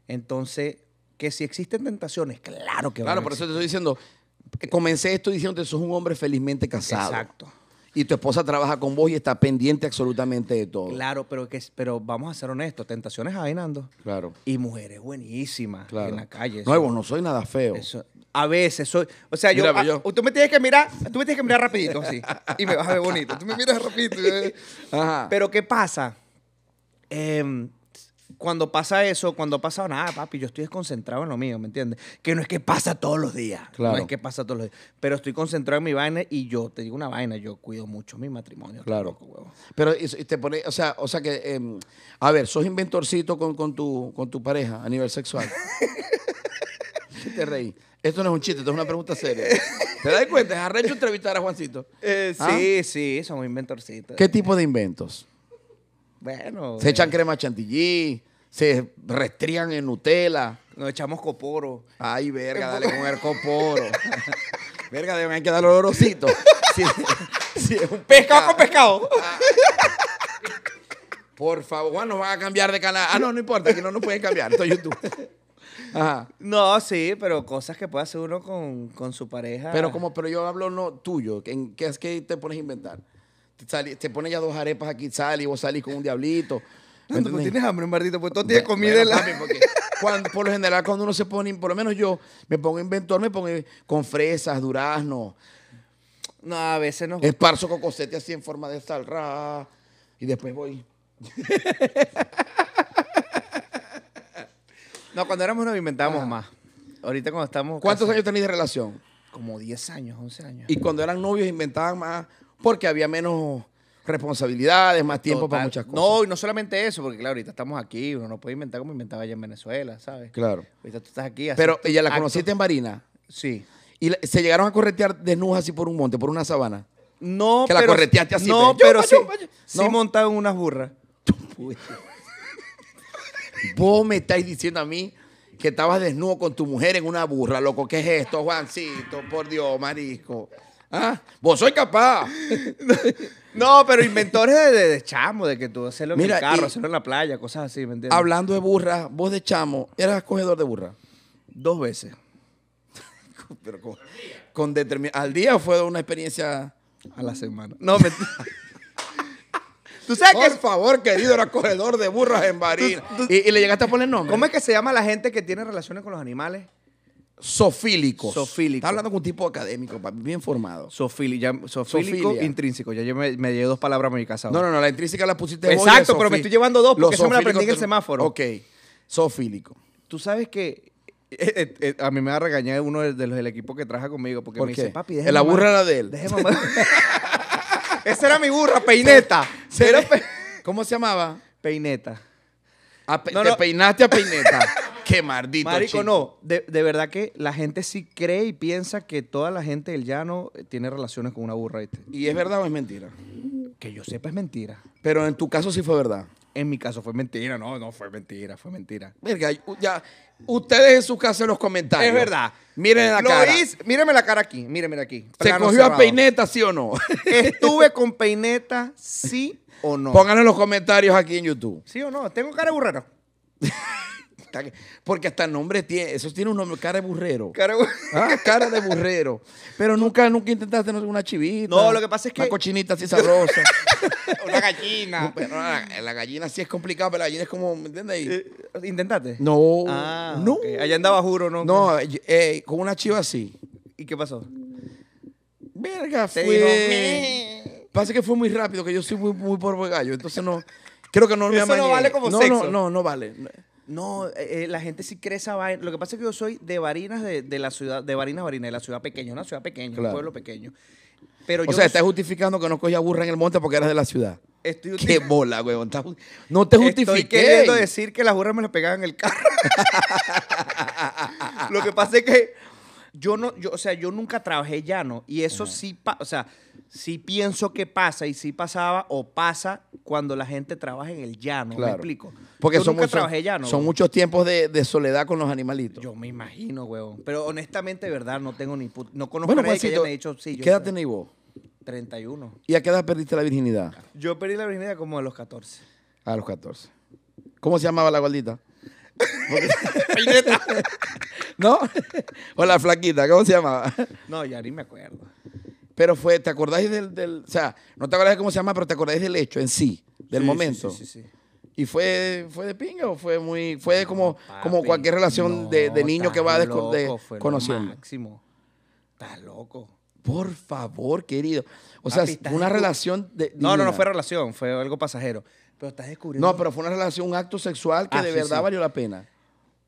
B: Entonces,
A: que si existen tentaciones, claro que Claro, van a por eso te estoy diciendo. Comencé esto diciendo que sos un hombre felizmente casado. Exacto. Y tu esposa trabaja con vos y está pendiente absolutamente de todo.
B: Claro, pero, que, pero vamos a ser honestos, tentaciones hay, Claro. Y mujeres buenísimas
A: en la calle. Nuevo, no soy nada feo. Eso,
B: a veces soy, o sea, pues ah, yo, tú me tienes que mirar, tú me tienes que mirar rapidito así y me vas a ver bonito. Tú me miras rapidito. ¿eh? Ajá. Pero ¿qué pasa? Eh, cuando pasa eso, cuando pasa nada, ah, papi, yo estoy desconcentrado en lo mío, ¿me entiendes? Que no es que pasa todos los días. Claro. No es que pasa todos los días. Pero estoy concentrado en
A: mi vaina y yo te digo una vaina, yo cuido mucho mi matrimonio. Claro. Pero te pone, o sea, o sea que, em, a ver, sos inventorcito con, tu, con tu pareja a nivel sexual. te reí? Esto no es un chiste, esto es una pregunta seria. ¿Te das cuenta? Es arrecho entrevistar a Juancito. Eh, ¿Ah? Sí, sí, somos inventorcitos. ¿Qué tipo de inventos?
B: Bueno. Se echan eh.
A: crema chantilly, se restrían en Nutella. Nos echamos coporo. Ay, verga, dale con el coporo. verga, deben hay que un pescado con pescado. Ah. Por favor, Juan, van a cambiar de canal. Ah, no, no importa, que no nos pueden cambiar. Esto es YouTube. Ajá. No, sí, pero cosas que puede hacer uno con, su pareja. Pero como, pero yo hablo no tuyo. qué es que te pones a inventar? Te, te pones ya dos arepas aquí, sal y vos salís con un diablito no tienes hambre, Martito, pues todo tienes comida en por lo general, cuando uno se pone, por lo menos yo, me pongo a inventar, me pongo con fresas, durazno. No, a veces no. Esparzo cocosete así en forma de sal. y después voy. no, cuando éramos novios inventábamos más. Ahorita cuando estamos... ¿Cuántos años tenéis de relación?
B: Como 10 años, 11 años.
A: Y cuando eran novios inventaban más porque había menos responsabilidades, más tiempo para muchas cosas. No,
B: y no solamente eso, porque claro, ahorita estamos aquí, uno no puede inventar como inventaba allá en Venezuela, ¿sabes?
A: Claro. Ahorita tú estás aquí. Pero ella la conociste en Barina. Sí. ¿Y se llegaron a corretear desnudas así por un monte, por una sabana? No, pero... Que la correteaste así. No, pues. pero, pero sí, sí una unas burras. Vos me estáis diciendo a mí que estabas desnudo con tu mujer en una burra, loco. ¿Qué es esto, Juancito? Por Dios, marisco. ¿Ah? Vos soy capaz. no, pero inventores de, chamo, de que tú
B: hacerlo en el carro, hacerlo en la playa, cosas así, ¿me entiendes? Hablando de
A: burras, vos de chamo, ¿eras cogedor de burra? Dos veces. pero con, con ¿Al día fue una experiencia? A la semana. No, me... ¿Tú sabes Por favor, querido, era cogedor de burras en Barina. ¿Y, ¿Y, le llegaste a poner nombre? ¿Cómo es que se llama la gente que tiene relaciones con los animales? sofílicos. Sofílico. Está hablando con un tipo académico, bien formado.
B: Sofili, sofílico, intrínseco. Ya yo me, me dos palabras a mi casa. No, no, no, la intrínseca la pusiste Exacto, pero me estoy llevando dos porque eso me la aprendí en el semáforo. Ok, sofílico.
A: Tú sabes que
B: eh, eh, eh, a mí me va a regañar uno de, los del equipo que trabaja conmigo porque me dice, papi, déjame. La burra era de él. Déjame
A: Esa era mi burra, peineta. ¿Cómo se llamaba? peineta. te peinaste a peineta. Qué maldito. Marico, no.
B: De, verdad que la gente sí cree y piensa que toda la gente del llano eh, tiene relaciones con una burra. ¿Y es verdad o es mentira? Que yo sepa es mentira. Pero en tu caso sí fue verdad. En mi caso fue mentira, no, no fue mentira, fue mentira.
A: Verga, ya, ustedes en su casa en los comentarios. Es verdad. Miren la cara. míreme la cara aquí, míreme aquí. ¿Se cogió a peineta, sí o no?
B: ¿Estuve con peineta, sí
A: o no? Pónganlo en los comentarios aquí en YouTube. ¿Sí o no? ¿Tengo cara de burrero? porque hasta el nombre tiene, eso tiene un nombre, cara de burrero. Cara, de ah, burrero. Pero nunca, nunca intentaste una chivita. No, lo que pasa es que. Una cochinita así sabrosa. una gallina. Pero la, gallina sí es complicada, pero la gallina es como, ¿me entiendes? Eh, ¿Intentaste? No. Ah, Allá andaba, juro, ¿no? No, eh, eh, con una chiva así. ¿Y qué pasó? Verga, fue. pasa que fue muy rápido, que yo soy muy, muy gallo, entonces no. Creo que no Eso no vale como no, sexo. No, no, no vale.
B: No, eh, eh, la gente sí crece esa Lo que pasa es que yo soy de Barinas, de, la ciudad, de Barinas, Varinas, de la ciudad pequeña, una ciudad pequeña, un pueblo pequeño. Pero o sea, estás
A: justificando que no cogía burra en el monte porque eras de la ciudad. Qué bola, weón. No te justifiqué. Estoy queriendo
B: decir que las burras me las pegaban en el carro. Lo que pasa es que yo no, yo, o sea, yo nunca trabajé llano y eso sí, pasa, o sea, sí pienso que pasa y sí pasaba o pasa cuando la gente trabaja en el llano, ¿me explico? Porque son Son
A: muchos tiempos de, soledad con los animalitos. Yo me imagino, weón.
B: Pero honestamente, verdad, no tengo ni no conozco a nadie que haya dicho sí. ¿Qué edad tenéis vos? 31.
A: ¿Y a qué edad perdiste la virginidad?
B: Yo perdí la virginidad como a los 14.
A: A los 14. ¿Cómo se llamaba la gualdita? ¿No? O la flaquita, ¿cómo se llamaba?
B: No, ya ni me acuerdo.
A: Pero fue, ¿te acordáis del, del, O sea, no te acordás de cómo se llama, pero te acordáis del hecho en sí, del momento. Sí, sí, sí, ¿Y fue, fue de pinga o fue muy. Fue como, como cualquier relación de, niño que va a de, fue conociendo? máximo. Estás loco. Por favor, querido. O sea, una relación de. No, no, no fue
B: relación, fue algo pasajero.
A: Pero estás descubriendo. No, pero fue una relación, un acto sexual que ah, de verdad valió la pena.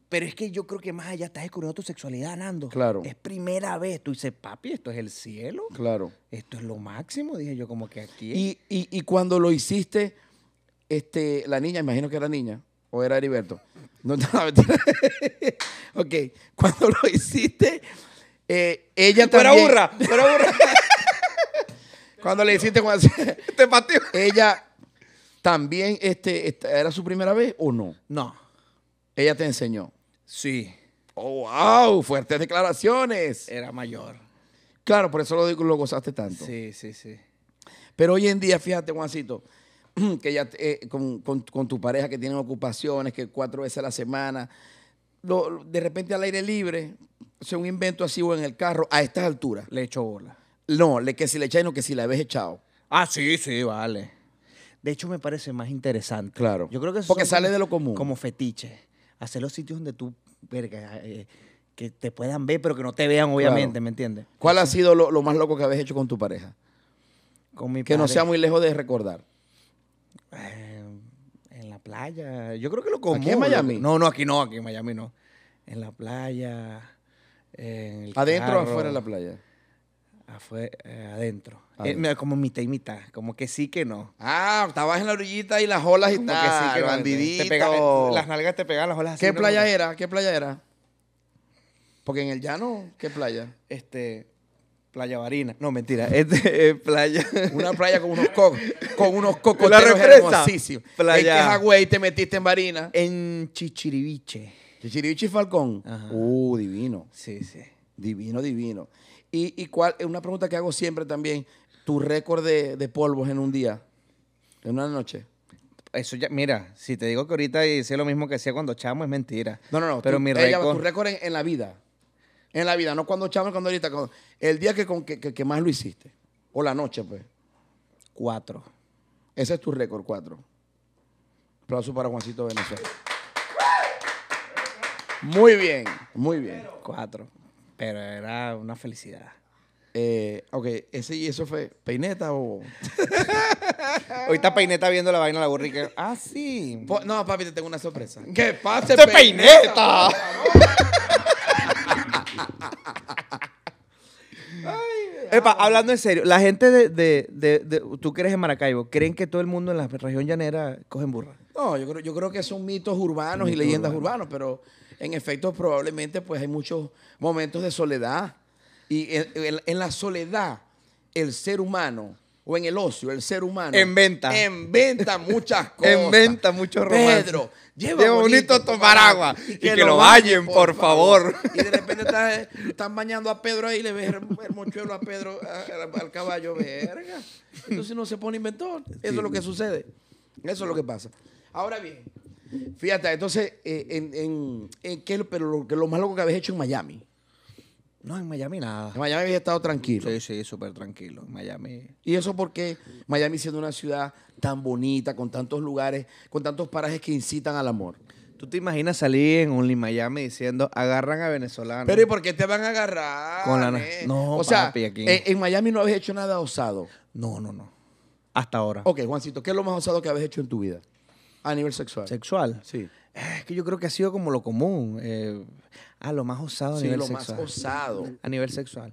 A: Pero es que yo creo
B: que más allá estás descubriendo tu sexualidad, Nando. Claro. Es primera vez. Tú dices, papi, esto es el cielo. Claro.
A: Esto es lo máximo, dije yo, como que aquí. Y, cuando lo hiciste, este, la niña, imagino que era niña, o era Heriberto. No, no, ok, cuando lo hiciste, eh, ella te. también. burra, burra. Cuando le hiciste, cuando- Te pateó. ella, ¿También este, era su primera vez o no? No. Ella te enseñó. Sí, Oh, wow, fuertes declaraciones. era mayor. Claro, por eso lo, digo, lo gozaste tanto. Sí, sí, sí. Pero hoy en día, fíjate, Juancito, que ya eh, con, tu pareja que tienen ocupaciones, que cuatro veces a la semana, de repente al aire libre, o sea, un invento así o en el carro, a estas alturas. Le echo bola. No, le, que si le echáis, no, que si la habéis echado. Ah, sí, sí, vale. De hecho, me parece más
B: interesante. Claro. Yo creo que Porque sale de lo común. Como fetiche. Hacer los sitios donde tú, eh,
A: que te puedan ver, pero que no te vean, obviamente, ¿me entiendes? ¿Cuál ha sido lo, más loco que habéis hecho con tu pareja? Con mi que no sea muy lejos de recordar.
B: Eh, en la playa. Yo creo que lo común. ¿Aquí en Miami? No, no, aquí no, aquí en Miami no. En la
A: playa. ¿Adentro o afuera de la
B: playa? Eh, ah, Fue eh, adentro. como mitad y mitad. Como que sí, que no.
A: Ah, estabas en la orillita y las olas y Que sí, eh, las nalgas te pegan las olas ¿Qué playa era? ¿Qué playa era?
B: Porque en el llano, ¿qué playa? Este... Playa Varina. No, mentira. Este, playa. Una playa con unos cocos. Con unos cocos. La Playa.
A: En te metiste en Varina. En Chichiriviche. Chichiriviche y Falcón. Uh, divino. Sí, sí. Divino, divino. Y, y cuál, una pregunta que hago siempre también, tu récord de, polvos en un día, en una noche
B: eso ya, mira, si te digo que ahorita hice lo mismo que hacía cuando chamo, es mentira. No, no, no. Pero mi récord. Eh, tu
A: récord en, la vida. En la vida, no cuando chamo, cuando ahorita. el día que, más lo hiciste. O la noche, pues. Cuatro. Ese es tu récord, cuatro. Aplauso para Juancito Venezuela. Muy bien, muy bien. Cuatro. Pero era una felicidad. Eh, ok, ese y eso fue peineta o. Ahorita peineta viendo la vaina la burrica. Ah, sí. no, papi, te tengo una sorpresa. ¿Qué pasa, peineta! Epa, hablando
B: en serio, la gente de, tú crees en Maracaibo, ¿creen que todo el mundo en la región llanera
A: cogen burra? No, yo creo, yo creo que son mitos urbanos y leyendas urbanas, pero en efecto, probablemente pues hay muchos momentos de soledad. Y en, la soledad, el ser humano o en el ocio, el ser humano. Inventa. Inventa muchas cosas. inventa mucho Pedro, lleva, bonito, tomar agua y, que, lo vayan por favor. Y de repente están, bañando a Pedro ahí le ves el, mochuelo a Pedro, al caballo, verga. Entonces no se pone inventor. Eso es lo que sucede. Eso es lo que pasa. Ahora bien, Fíjate, entonces, eh, en, ¿qué, pero lo, que lo más loco que habéis hecho en Miami. No, en Miami nada. En Miami habéis estado tranquilo. Sí, sí, súper tranquilo. En Miami. ¿Y eso por qué Miami siendo una ciudad tan bonita, con tantos lugares, con tantos parajes que incitan al amor? ¿Tú te imaginas salir en Only Miami diciendo agarran a venezolanos? Pero ¿y por qué te van a agarrar? Con la eh? No, o sea, En, en, Miami no habéis hecho nada osado. No, no, no. Hasta ahora. Ok, Juancito, ¿qué es lo más osado que habéis hecho en tu vida? A nivel sexual. Sexual. Sí. Es que yo creo que ha sido como lo común.
B: ah, lo más osado a sí, lo más osado. A nivel sexual.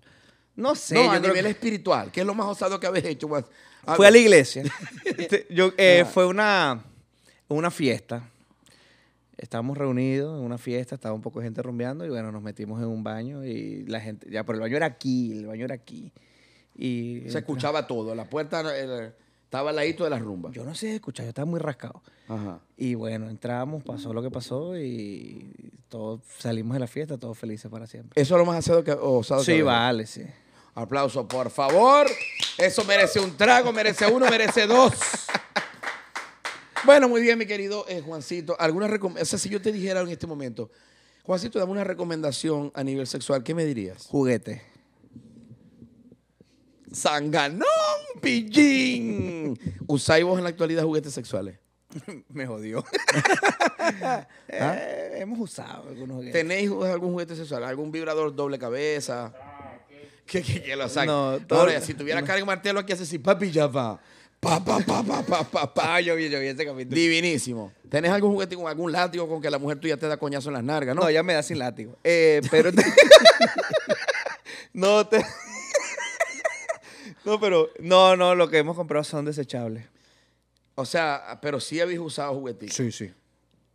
B: No sé. No, a nivel
A: espiritual. ¿Qué es lo más osado que habéis hecho? Pues, fue a la iglesia. Este, yo, eh, fue
B: una, una fiesta. Estábamos reunidos en una fiesta, estaba un poco de gente rumbeando y bueno, nos metimos en un baño y la gente, ya, pero el baño era aquí, el baño era aquí. Y, Se escuchaba
A: todo, la puerta... Estaba al ladito de las rumbas. Yo no sé escuchar, yo estaba
B: muy rascado. Y bueno, entramos, pasó lo que pasó y todos salimos de la fiesta,
A: todos felices para siempre. ¿Eso es lo más asado que osado? Sí, vale, sí. Aplauso, por favor. Eso merece un trago, merece uno, merece dos. bueno, muy bien, mi querido eh, Juancito. O si yo te dijera en este momento, Juancito, dame una recomendación a nivel sexual, ¿qué me dirías? Juguete. ¡Sanganó! ¡Pillín! ¿Usáis vos en la actualidad juguetes sexuales? Me jodió. ¿Ah? Eh, hemos usado algunos juguetes. ¿Tenéis algún juguete sexual? ¿Algún vibrador doble cabeza? ¿Qué lo saque. No, Ahora, si tuviera no. Martelo aquí, así, papi, ya va. Pa, pa, pa, pa, Yo vi, yo vi ese capítulo. Divinísimo. ¿Tenés algún juguete con algún látigo con que la mujer tuya te da coñazo en las nargas, no? No, ya me da sin látigo. Eh, pero... no, te... No, pero no, no, lo que hemos comprado son desechables. O sea, pero sí habéis usado juguetes. Sí, sí.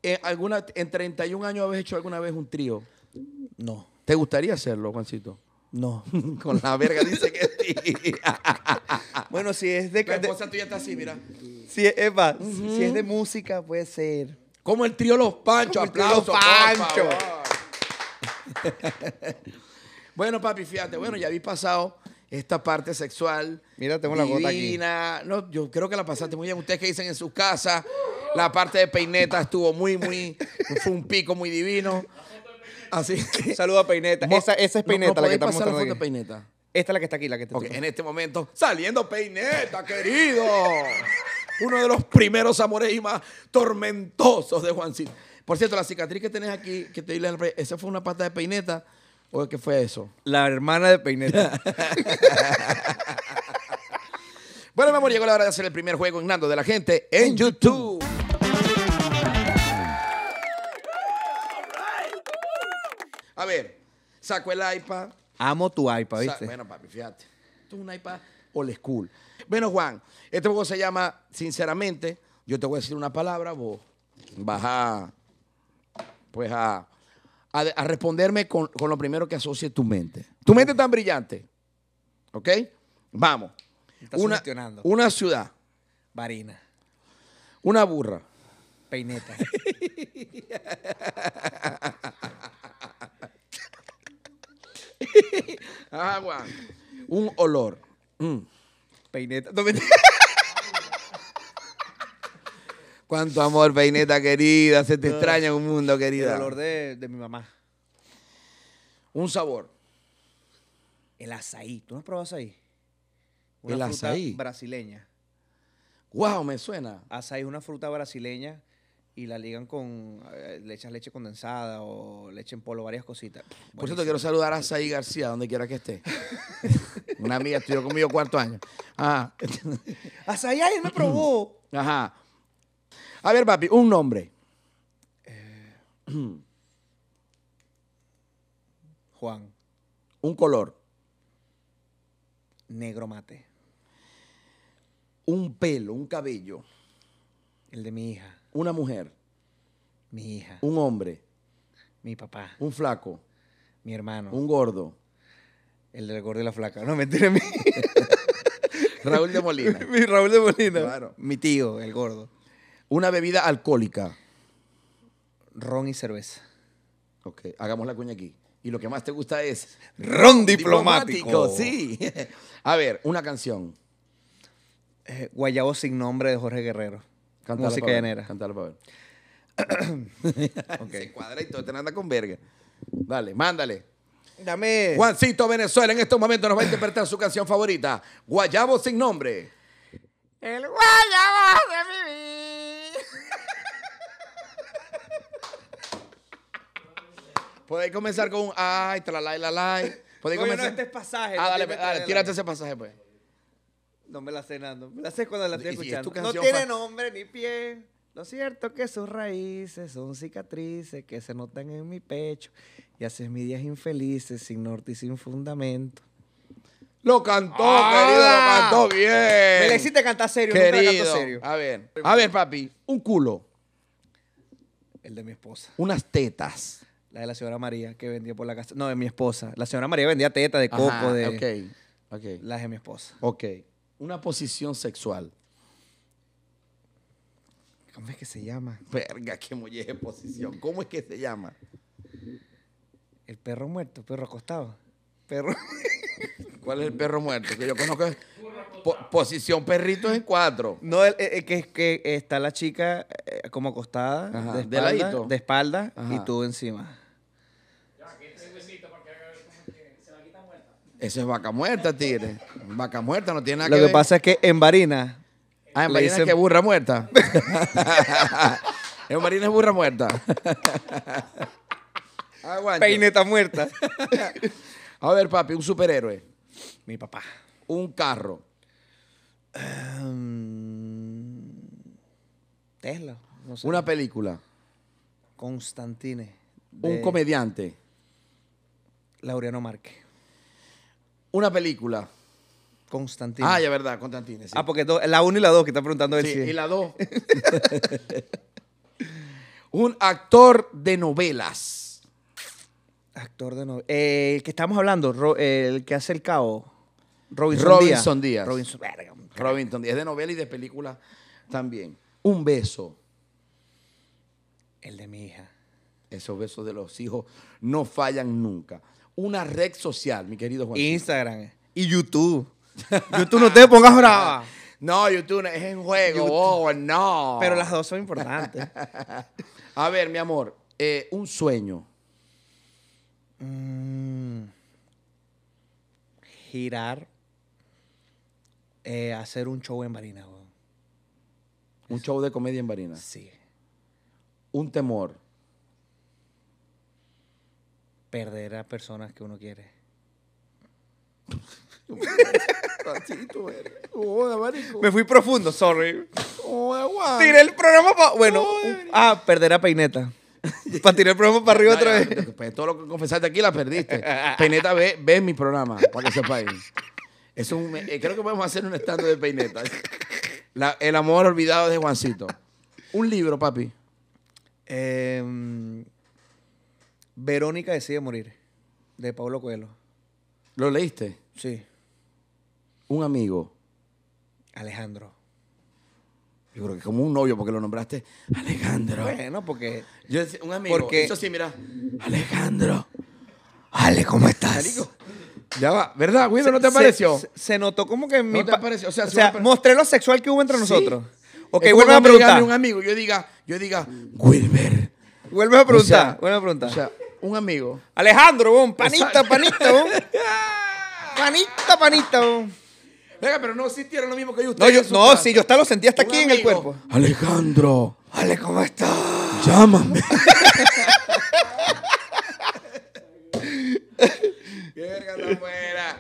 A: ¿En, eh, alguna, ¿En 31 años habéis hecho alguna vez un trío? No. ¿Te gustaría hacerlo, Juancito? No. Con la verga dice que sí. bueno, si es de... La esposa tuya está así, mira. Si, es, si es de música, puede ser. Como el trío Los Panchos. Los Pancho. bueno, papi, fíjate. Bueno, ya habéis pasado esta parte sexual. Mira, tengo la gota aquí. No, yo creo que la pasaste muy bien. Ustedes que dicen en su casa, la parte de peineta estuvo muy, muy, fue un pico muy divino. Así que, Saludo a Peineta. Esa, esa es Peineta la que estamos mostrando Peineta. Esta es la que está aquí, la que te En este momento, saliendo Peineta, querido. Uno de los primeros amores y más tormentosos de Juancito. Por cierto, la cicatriz que tenés aquí, que te rey, esa fue una pata de Peineta ¿O qué fue eso? La hermana de Peineta. bueno, mi amor, llegó la hora de hacer el primer juego en de la gente en YouTube. A ver, saco el iPad. Amo tu iPad, ¿viste? bueno, papi, fíjate. Tú un iPad old school. Bueno, Juan, este juego se llama Sinceramente. Yo te voy a decir una palabra, vos vas Pues a a, responderme con, lo primero que asocie tu mente. Tu mente es tan brillante. ¿Ok? Vamos. una, una ciudad. Varina. Una burra. Peineta. Agua. Un olor. Mm. Peineta. Cuánto amor, peineta querida. Se te extraña un mundo, querida. El dolor
B: de, mi mamá. Un sabor. El azaí. ¿Tú no has probado azaí? Una el fruta brasileña.
A: ¡Wow! Me suena.
B: Azaí es una fruta brasileña y la ligan con. Eh, lechas, leche condensada o leche en polvo, varias cositas.
A: Por cierto, quiero saludar a Azaí García, donde quiera que esté. una amiga estudió conmigo cuarto año. Ajá. Ah. Azaí, ahí me probó. Ajá. A ver, papi, un nombre. Eh,
B: Juan. Un color. Negro mate.
A: Un pelo, un cabello. El de mi hija. Una mujer. Mi hija. Un hombre. Mi papá. Un flaco.
B: Mi hermano. Un gordo. El del gordo y la flaca. No, mentira, mi... Raúl de Molina. mi Raúl de Molina.
A: Mi tío, el gordo. Una bebida alcohólica. Ron y cerveza. Ok, hagamos la cuña aquí. Y lo que más te gusta es... Ron diplomático. sí. A ver, una canción. Eh, guayabo sin nombre de Jorge Guerrero. Cantala Música llanera. ver. Ok. Se cuadra y todo te este anda con verga. Dale, mándale. Dame. Juancito Venezuela en estos momentos nos va a interpretar su canción favorita, Guayabo sin nombre.
C: El guayabo de mi vida.
A: Podéis comenzar con un ay, la la. Podéis comenzar. No, este es pasaje. Ah, dale, dale, tírate ese pasaje, pues. No me la sé, nada. Me la sé cuando la estoy escuchando. no tiene
B: nombre ni pie. Lo cierto que sus raíces son cicatrices que se notan en mi pecho y haces mis días infelices sin norte y sin fundamento.
A: Lo cantó, ah. querido, lo cantó bien. Me le hiciste cantar serio, no te serio. A ver, a ver, papi, un culo.
B: El de mi esposa.
A: Unas tetas. La de la señora María que vendía por la casa.
B: No, de mi esposa. La señora María vendía teta de coco, de.
A: Ok. ok. La de mi esposa. Ok. Una posición sexual. ¿Cómo es que se llama? Verga, qué molleje posición. ¿Cómo es que se llama?
B: El perro muerto, perro acostado.
A: Perro. ¿Cuál es el perro muerto? Que yo conozco. posición perrito en cuatro. No, es que está la chica
B: como acostada, de espalda, y tú
A: encima. Eso es vaca muerta, tigre. Vaca muerta no tiene nada Lo que, pasa
B: es que en Barina. Ah, en Barina es que burra muerta.
A: en Barina es burra muerta. Peineta muerta. A ver, papi, un superhéroe. Mi papá. Un carro. Em, Tesla. Una película. Constantine. Un comediante. Laureano Marque Una película. Constantine.
B: Ah, ya verdad, Constantine. Ah, porque la 1 y la 2 que está preguntando él. y la 2. Un actor de novelas.
A: Actor de novelas eh, el que estamos hablando, eh, el que hace el caos Robinson, Robinson Díaz. Robinson, Díaz es de novela y de película también. Un beso. El de mi hija. Esos besos de los hijos no fallan nunca. Una red social, mi querido Juan. Instagram y YouTube. YouTube no te pongas brava. No, YouTube es en juego, oh, no. Pero las dos son importantes. A ver, mi amor, eh, un sueño. Mm. girar. Eh, hacer un show en Barina. ¿Un show de comedia en Barina? Sí un temor.
B: Perder a personas que uno quiere. Me fui profundo, sorry.
A: Tiré el programa para. Bueno, ah, perder a Peineta. Para tirar el programa para arriba otra vez. todo lo que confesaste aquí la perdiste. Peineta, ve, ve mi programa, para que sepáis. Es un, eh, creo que podemos hacer un estando de Peineta. el amor olvidado de Juancito. Un
B: libro, papi. Em, Verónica decide morir, de Pablo Coelho.
A: ¿Lo leíste? Sí. Un amigo. Alejandro. Yo creo que como un novio, porque lo nombraste Alejandro. Bueno, porque. Yo un amigo. Porque... Eso sí, mira. Alejandro. Ale, ¿cómo estás? Ya va, ¿verdad, ¿No te apareció? pareció? Se, notó como que. en mi te pareció? O sea, mostré
B: lo sexual que hubo entre nosotros. Ok, vuelvo a preguntar. un
A: amigo yo diga, yo diga, Wilber. Vuelve a preguntar, vuelve a preguntar. O sea, un amigo. Alejandro, ¿bon? panita, panita, ¿bon? panita, panita, ¿bon? Venga, pero no sintieron lo mismo que yo. No, no sí, yo
B: hasta lo sentí hasta aquí en el cuerpo.
A: Alejandro. Ale, ¿cómo estás? Llámame. Qué verga fuera.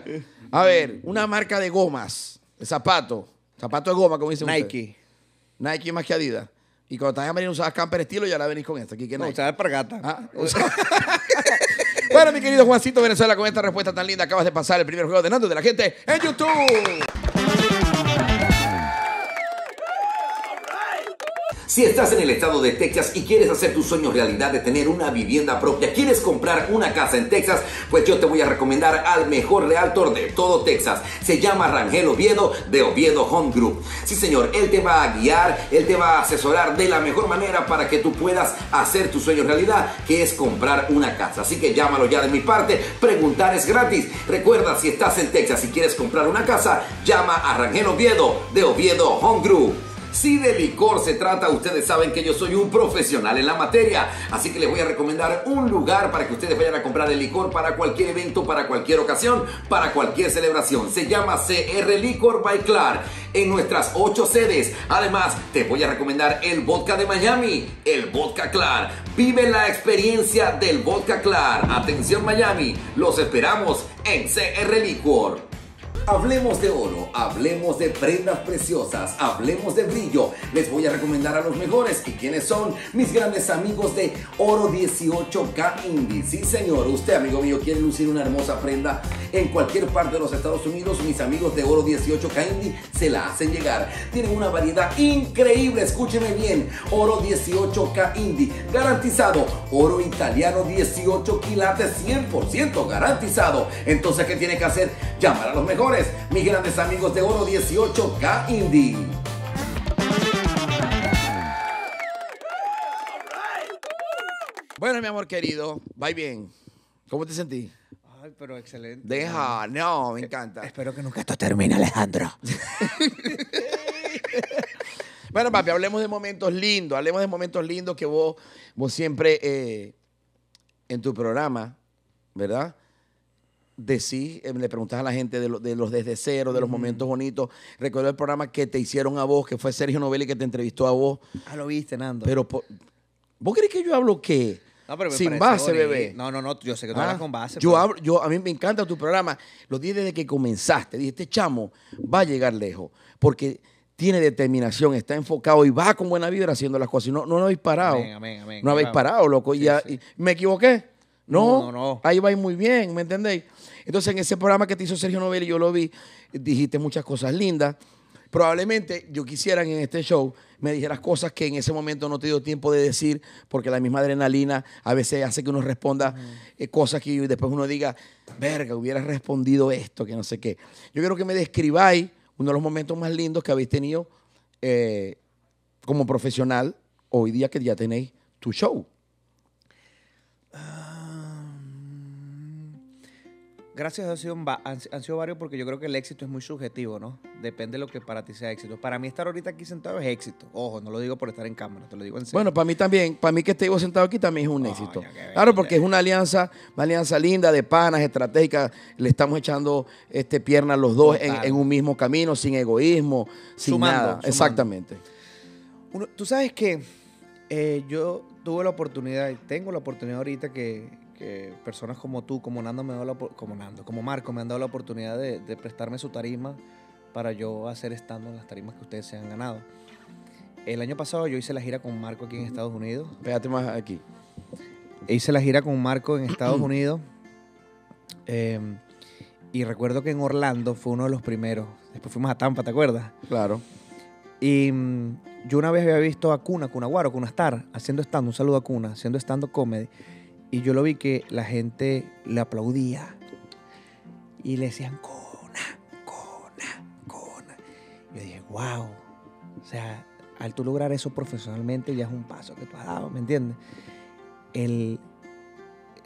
A: A ver, una marca de gomas, de zapato. Zapato de goma, como dice Nike. Nike más que Adidas. Y cuando estás en Marina usabas camper estilo ya la venís con esta. Aquí, ¿qué no, usabas pergata. Ah, bueno, mi querido Juancito Venezuela, con esta respuesta tan linda acabas de pasar el primer juego de Nando de la gente en YouTube. Si estás en el estado de Texas y quieres hacer tu sueño realidad de tener una vivienda propia, quieres comprar una casa en Texas, pues yo te voy a recomendar al mejor realtor de todo Texas. Se llama Rangel Oviedo de Oviedo Home Group. Sí, señor, él te va a guiar, él te va a asesorar de la mejor manera para que tú puedas hacer tu sueño realidad, que es comprar una casa. Así que llámalo ya de mi parte, preguntar es gratis. Recuerda, si estás en Texas y quieres comprar una casa, llama a Rangel Oviedo de Oviedo Home Group. Si de licor se trata, ustedes saben que yo soy un profesional en la materia, así que les voy a recomendar un lugar para que ustedes vayan a comprar el licor para cualquier evento, para cualquier ocasión, para cualquier celebración. Se llama CR Licor by Clark en nuestras ocho sedes. Además, te voy a recomendar el vodka de Miami, el vodka Clar. Vive la experiencia del vodka Clar. Atención Miami, los esperamos en CR Licor. Hablemos de oro, hablemos de prendas preciosas, hablemos de brillo. Les voy a recomendar a los mejores. ¿Y quiénes son? Mis grandes amigos de Oro 18K Indy. Sí, señor, usted, amigo mío, quiere lucir una hermosa prenda en cualquier parte de los Estados Unidos. Mis amigos de Oro 18K Indy se la hacen llegar. Tienen una variedad increíble. Escúcheme bien: Oro 18K Indy. Garantizado. Oro italiano 18 quilates 100% garantizado. Entonces, ¿qué tiene que hacer? Llamar a los mejores mis grandes amigos de Oro 18K Indie. Bueno, mi amor querido, va bien. ¿Cómo te sentí? Ay, pero excelente. Deja, no, me encanta. Espero que nunca esto termine, Alejandro. bueno, papi, hablemos de momentos lindos, hablemos de momentos lindos que vos, vos siempre eh, en tu programa, ¿verdad? decís, eh, le preguntas a la gente de, los desde cero, de los momentos bonitos. Recuerdo el programa que te hicieron a vos, que fue Sergio Novelli que te entrevistó a vos. Ah, lo viste, Nando. Pero, ¿vos crees que yo hablo qué? Sin base, bebé.
B: No, no, no, yo sé que tú hablas ah, con base. Yo, hablo-
A: yo, a mí me encanta tu programa. Lo dije desde que comenzaste. Dije, este chamo va a llegar lejos porque tiene determinación, está enfocado y va con buena vibra haciendo las cosas. Y no, no, habéis parado. Amén,
C: amén, No habéis parado,
A: loco. y ya- ¿Me equivoqué? No, No, no, no. ahí vais muy bien, ¿me entendéis? Entonces, en ese programa que te hizo Sergio Novelli, yo lo vi, dijiste muchas cosas lindas. Probablemente yo quisiera en este show me dijeras cosas que en ese momento no te dio tiempo de decir, porque la misma adrenalina a veces hace que uno responda eh, cosas que después uno diga, verga, hubiera respondido esto, que no sé qué. Yo quiero que me describáis uno de los momentos más lindos que habéis tenido eh, como profesional hoy día que ya tenéis tu show.
B: Gracias han sido, han sido varios porque yo creo que el éxito es muy subjetivo, ¿no? Depende de lo que para ti sea éxito. Para mí estar ahorita aquí sentado es éxito. Ojo, no lo digo por estar en cámara, te lo digo en serio. Bueno,
A: para mí también, para mí que esté yo sentado aquí también es un éxito. Claro, porque es una alianza, una alianza linda de panas, estratégica. Le estamos echando este, pierna los dos en, un mismo camino, sin egoísmo, sin nada. Exactamente.
B: Tú sabes que eh, yo tuve la oportunidad, tengo la oportunidad ahorita que, que personas como tú, como Nando, me como Nando, como Marco me han dado la oportunidad de, prestarme su tarima para yo hacer estando en las tarimas que ustedes se han ganado. El año pasado yo hice la gira con Marco aquí en Estados Unidos. Pégate más aquí. Hice la gira con Marco en Estados Unidos. Em, y recuerdo que en Orlando fue uno de los primeros. Después fuimos a Tampa, ¿te acuerdas? Claro. Y mm, yo una vez había visto a Cuna, Cunaguaro, Cunastar, Cuna Star, haciendo stand, un saludo a Cuna, haciendo stand comedy. Y yo lo vi que la gente le aplaudía y le decían, Cona, Cona, Cona. Yo dije, wow. O sea, al tú lograr eso profesionalmente ya es un paso que tú has dado, ¿me entiendes? El,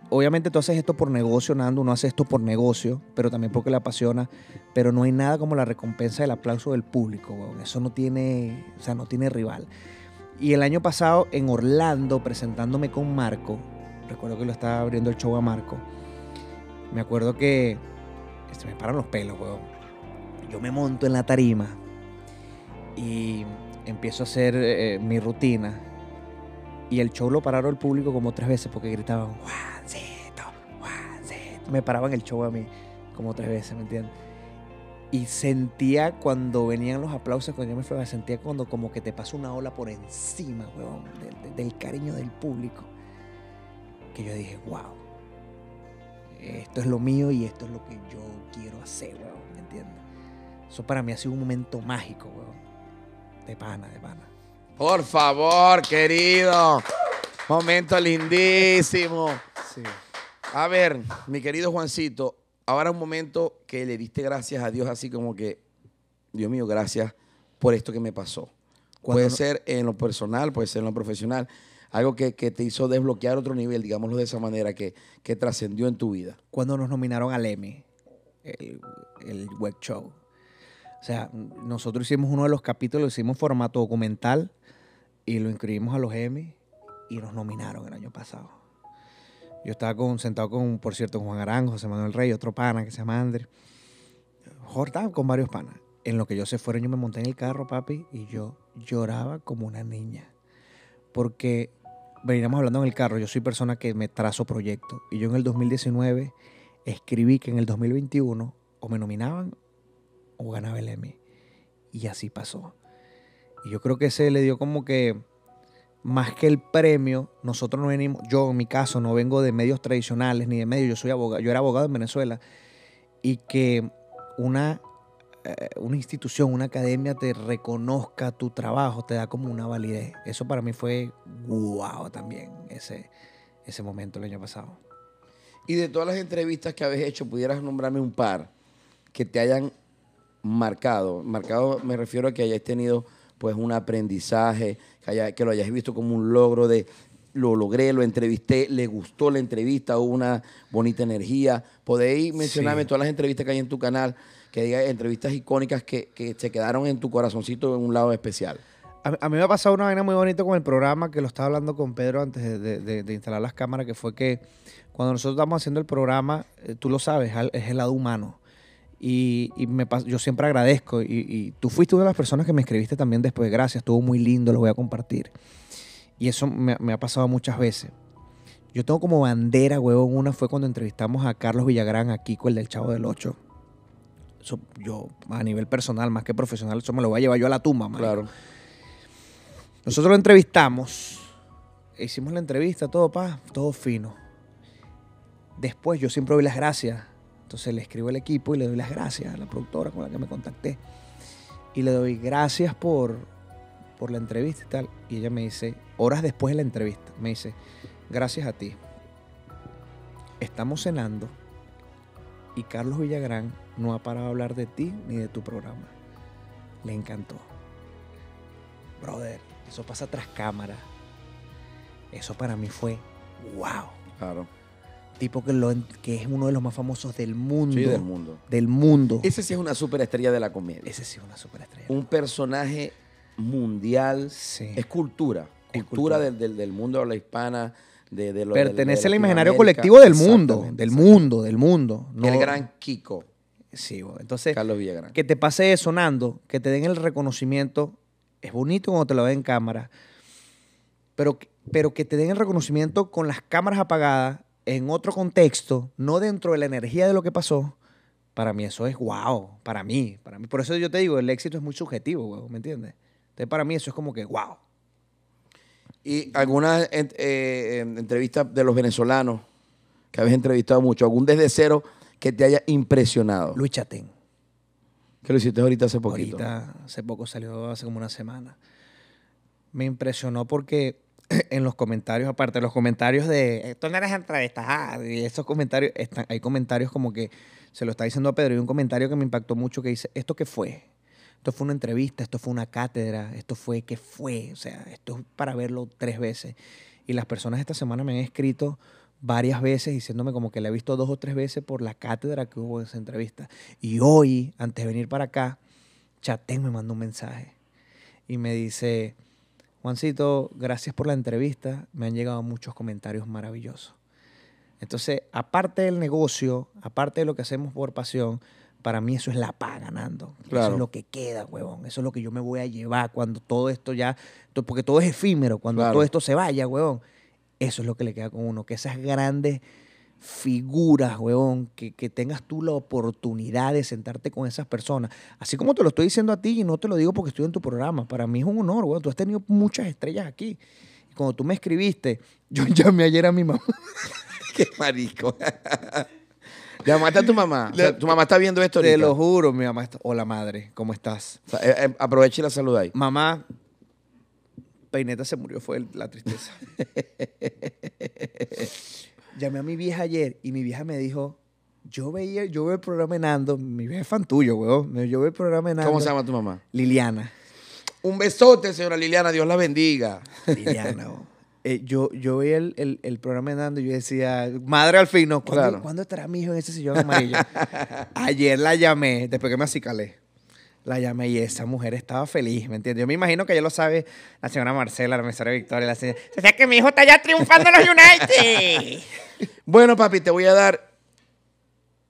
B: obviamente tú haces esto por negocio, Nando, uno hace esto por negocio, pero también porque le apasiona, pero no hay nada como la recompensa del aplauso del público, Eso no tiene, o sea, no tiene rival. Y el año pasado en Orlando, presentándome con Marco, Recuerdo que lo estaba abriendo el show a Marco. Me acuerdo que se me paran los pelos, weón. Yo me monto en la tarima y empiezo a hacer eh, mi rutina. Y el show lo pararon el público como tres veces porque gritaban, Juancito, Juancito. Me paraban el show a mí como tres veces, ¿me entiendes? Y sentía cuando venían los aplausos, cuando yo me sentía cuando como que te pasó una ola por encima, weón, del cariño del público que yo dije, wow, esto es lo mío y esto es lo que yo quiero hacer, weón, ¿me entiendes? Eso para mí ha
A: sido un momento mágico, weón.
B: De pana, de pana.
A: Por favor, querido. Momento lindísimo. A ver, mi querido Juancito, ahora un momento que le diste gracias a Dios, así como que, Dios mío, gracias por esto que me pasó. puede ser en lo personal, puede ser en lo profesional algo que, te hizo desbloquear otro nivel, digámoslo de esa manera, que, trascendió en tu vida. Cuando nos nominaron al Emmy, el, web show. O sea,
B: nosotros hicimos uno de los capítulos, lo hicimos formato documental y lo inscribimos a los Emmy y nos nominaron el año pasado. Yo estaba sentado con, por cierto, Juan Arango, José Manuel Rey, otro pana que se llama Andrés. Jordán, con varios panas. En lo que yo se fueron, yo me monté en el carro, papi, y yo lloraba como una niña. Porque veníamos hablando en el carro, yo soy persona que me trazo proyectos. Y yo en el 2019 escribí que en el 2021 o me nominaban o ganaba el Emmy. Y así pasó. Y yo creo que se le dio como que más que el premio, nosotros no venimos, yo en mi caso no vengo de medios tradicionales ni de medios, yo soy abogado, yo era abogado en Venezuela y que una eh, una institución, una academia te reconozca tu trabajo, te da como una validez. Eso para mí fue
A: guau también, ese, ese momento el año pasado. Y de todas las entrevistas que habéis hecho, pudieras nombrarme un par que te hayan marcado. Marcado me refiero a que hayáis tenido pues un aprendizaje, que, lo hayáis visto como un logro de lo logré, lo entrevisté, le gustó la entrevista, hubo una bonita energía. Podéis mencionarme todas las entrevistas que hay en tu canal que diga entrevistas icónicas que, se quedaron en tu corazoncito en un lado especial. A, mí me ha pasado una vaina muy bonita con el programa que
B: lo estaba hablando con Pedro antes de, instalar las cámaras, que fue que cuando nosotros estamos haciendo el programa, eh, tú lo sabes, es el lado humano. Y, yo siempre agradezco. Y, tú fuiste una de las personas que me escribiste también después. Gracias, estuvo muy lindo, lo voy a compartir. Y eso me, ha pasado muchas veces. Yo tengo como bandera, en Una fue cuando entrevistamos a Carlos Villagrán, a Kiko, el del Chavo del Ocho yo a nivel personal, más que profesional, eso me lo voy a llevar yo a la tumba, Claro. Nosotros lo entrevistamos, hicimos la entrevista, todo pa, todo fino. Después yo siempre doy las gracias. Entonces le escribo al equipo y le doy las gracias a la productora con la que me contacté. Y le doy gracias por, por la entrevista y tal. Y ella me dice, horas después de la entrevista, me dice, gracias a ti. Estamos cenando y Carlos Villagrán no ha parado de hablar de ti ni de tu programa. Le encantó. Brother, eso pasa tras cámara. Eso para mí fue wow. Claro. Tipo que, es uno de los más famosos del mundo. Sí, del mundo. Del
A: mundo. Ese sí es una superestrella de la comedia. Ese sí es una superestrella. Un personaje mundial. Sí. Es cultura. Cultura, Del, mundo de la hispana Pertenece al imaginario colectivo del mundo,
B: del mundo, del mundo. el gran Kiko. Sí, entonces, que te pase sonando, que te den el reconocimiento, es bonito cuando te lo ven en cámara, pero, pero que te den el reconocimiento con las cámaras apagadas, en otro contexto, no dentro de la energía de lo que pasó, para mí eso es wow, para mí, para mí. Por eso yo te digo,
A: el éxito es muy subjetivo, ¿me entiendes? Entonces para mí eso es como que wow. Y alguna eh, eh entrevistas de los venezolanos que habéis entrevistado mucho, algún desde cero que te haya impresionado. Luis Chatén. Que lo hiciste ahorita hace poquito.
B: Ahorita, hace poco salió, hace como una semana. Me impresionó porque en los comentarios, aparte de los comentarios de tú no eres entrevistado. Ah, y esos comentarios, hay comentarios como que se lo está diciendo a Pedro, y un comentario que me impactó mucho que dice, ¿esto qué fue? esto fue una entrevista, esto fue una cátedra, esto fue que fue, o sea, esto es para verlo tres veces. Y las personas esta semana me han escrito varias veces diciéndome como que la he visto dos o tres veces por la cátedra que hubo en esa entrevista. Y hoy, antes de venir para acá, Chatén me mandó un mensaje y me dice, Juancito, gracias por la entrevista, me han llegado muchos comentarios maravillosos. Entonces, aparte del negocio, aparte de lo que hacemos por pasión, para mí eso es la paga, ganando Eso es lo que queda, huevón. Eso es lo que yo me voy a llevar cuando todo esto ya, porque todo es efímero, cuando todo esto se vaya, huevón. Eso es lo que le queda con uno, que esas grandes figuras, huevón, que, tengas tú la oportunidad de sentarte con esas personas. Así como te lo estoy diciendo a ti y no te lo digo porque estoy en tu programa. Para mí es un honor, huevón. Tú has tenido muchas estrellas aquí. cuando tú me escribiste, yo llamé ayer a mi mamá. Qué marico.
A: Llamaste está tu mamá. tu mamá está viendo esto. Ahorita? Te lo juro, mi mamá. Está... Hola, madre, ¿cómo estás? aproveche eh, aprovecha la saluda ahí. Mamá, Peineta se murió, fue la tristeza.
B: Llamé a mi vieja ayer y mi vieja me dijo, yo veía, yo veo el programa Nando, mi vieja es fan tuyo, weón. Yo veo el programa Nando. ¿Cómo se llama tu mamá? Liliana.
A: Un besote, señora Liliana, Dios la bendiga. Liliana,
B: weón. Eh, yo, yo veía el, el, programa andando y yo decía, madre al fin, ¿Cuándo, estará mi hijo en ese sillón amarillo? Ayer la llamé, después que me acicalé, la llamé y esa mujer estaba feliz, ¿me entiendes? Yo me imagino que ya lo sabe la señora Marcela, la señora Victoria, la señora, o sea que mi hijo está ya triunfando en los United.
A: bueno, papi, te voy a dar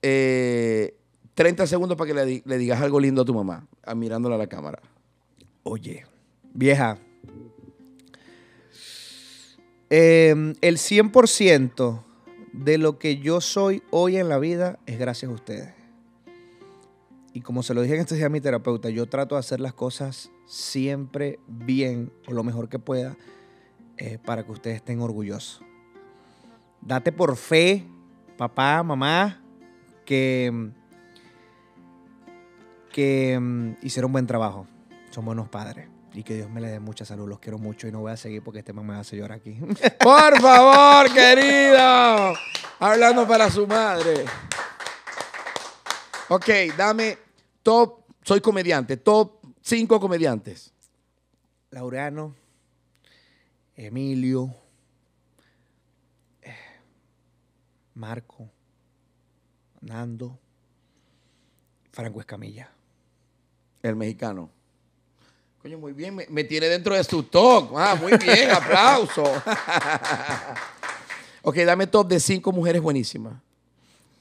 A: 30 eh, segundos para que le, le digas algo lindo a tu mamá, ah, mirándola a la cámara. Oye,
B: vieja Em, el 100% de lo que yo soy hoy en la vida es gracias a ustedes. Y como se lo dije en este día a mi terapeuta, yo trato de hacer las cosas siempre bien o lo mejor que pueda eh, para que ustedes estén orgullosos. Date por fe, papá, mamá, que, que mm, hicieron buen trabajo. Son buenos padres y que Dios me le dé mucha salud. Los quiero mucho y no voy a seguir porque este mamá me hace llorar aquí.
A: Por favor, querido. Hablando para su madre. Ok, dame top, soy comediante, top cinco comediantes. Laureano.
B: Emilio, eh, Marco, Nando, Franco Escamilla. El
A: mexicano. Coño, muy bien, me, tiene dentro de su top. Ah, muy bien, aplauso. ok, dame top de cinco mujeres buenísimas.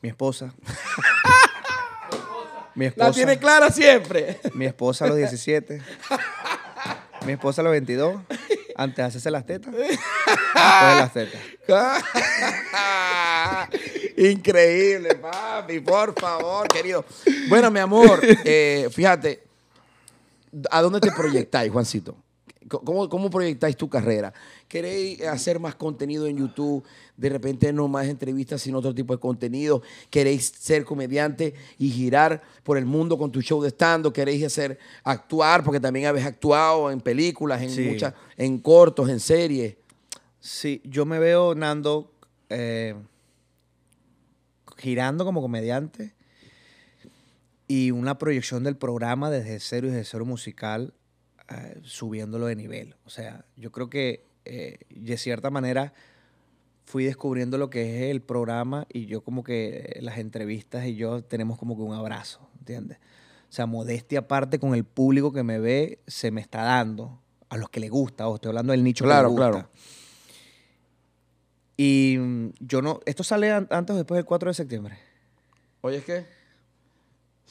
A: Mi esposa. Mi esposa. La tiene clara siempre. Mi esposa a los 17.
B: Mi esposa a los 22. Antes de hacerse las tetas.
A: las tetas. Increíble, papi, por favor, querido. Bueno, mi amor, eh, fíjate, ¿A dónde te proyectáis, Juancito? ¿Cómo, proyectáis tu carrera? ¿Queréis hacer más contenido en YouTube? De repente no más entrevistas, sino otro tipo de contenido. ¿Queréis ser comediante y girar por el mundo con tu show de estando? ¿Queréis hacer actuar? Porque también habéis actuado en películas, en muchas, en cortos, en series. Sí, yo me veo, Nando, eh,
B: girando como comediante y una proyección del programa desde cero y desde cero musical, eh, subiéndolo de nivel. O sea, yo creo que eh, de cierta manera fui descubriendo lo que es el programa y yo como que eh, las entrevistas y yo tenemos como que un abrazo, ¿entiendes? O sea, modestia aparte con el público que me ve, se me está dando. A los que le gusta, o estoy hablando del nicho claro, Claro, Y mm, yo no. Esto sale antes o después del 4 de septiembre.
A: Oye, es que.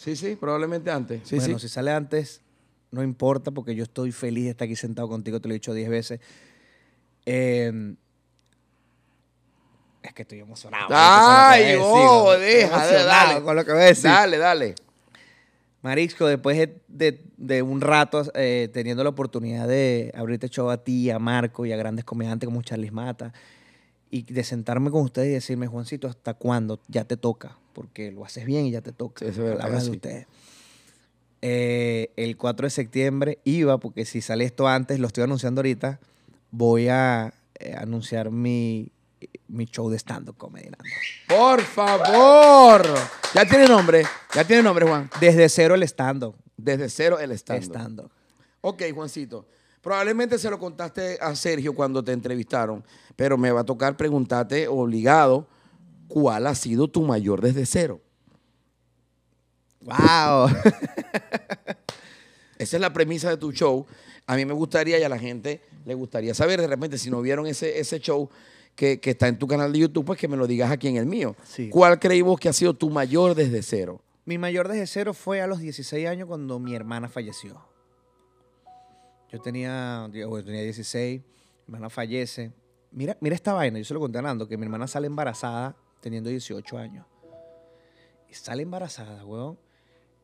A: Sí, sí, probablemente antes. bueno, si sale antes,
B: no importa porque yo estoy feliz de estar aquí sentado contigo, te lo he dicho diez veces. Em, es que estoy emocionado. Ay, oh, deja, dale, con lo que Dale, dale. Marisco, después de, de, un rato eh, teniendo la oportunidad de abrirte show a ti, a Marco y a grandes comediantes como Charles Mata, y de sentarme con ustedes y decirme, Juancito, ¿hasta cuándo ya te toca? porque lo haces bien y ya te toca. Sí, eso de ustedes. Eh, el 4 de septiembre iba, porque si sale esto antes, lo estoy anunciando ahorita, voy a eh, anunciar mi, mi show de stand-up comedy.
A: ¡Por favor! Ya tiene nombre, ya tiene nombre, Juan. Desde cero el stand-up. Desde cero el stand-up. Stand ok, Juancito. Probablemente se lo contaste a Sergio cuando te entrevistaron, pero me va a tocar preguntarte obligado cuál ha sido tu mayor desde cero. ¡Wow! Esa es la premisa de tu show. A mí me gustaría y a la gente le gustaría saber de repente si no vieron ese, ese show que, está en tu canal de YouTube, pues que me lo digas aquí en el mío. ¿Cuál creí vos que ha sido tu mayor desde cero?
B: Mi mayor desde cero fue a los 16 años cuando mi hermana falleció. Yo tenía, tenía 16, mi hermana fallece. Mira, mira esta vaina, yo se lo conté a que mi hermana sale embarazada teniendo 18 años. Y sale embarazada, weón.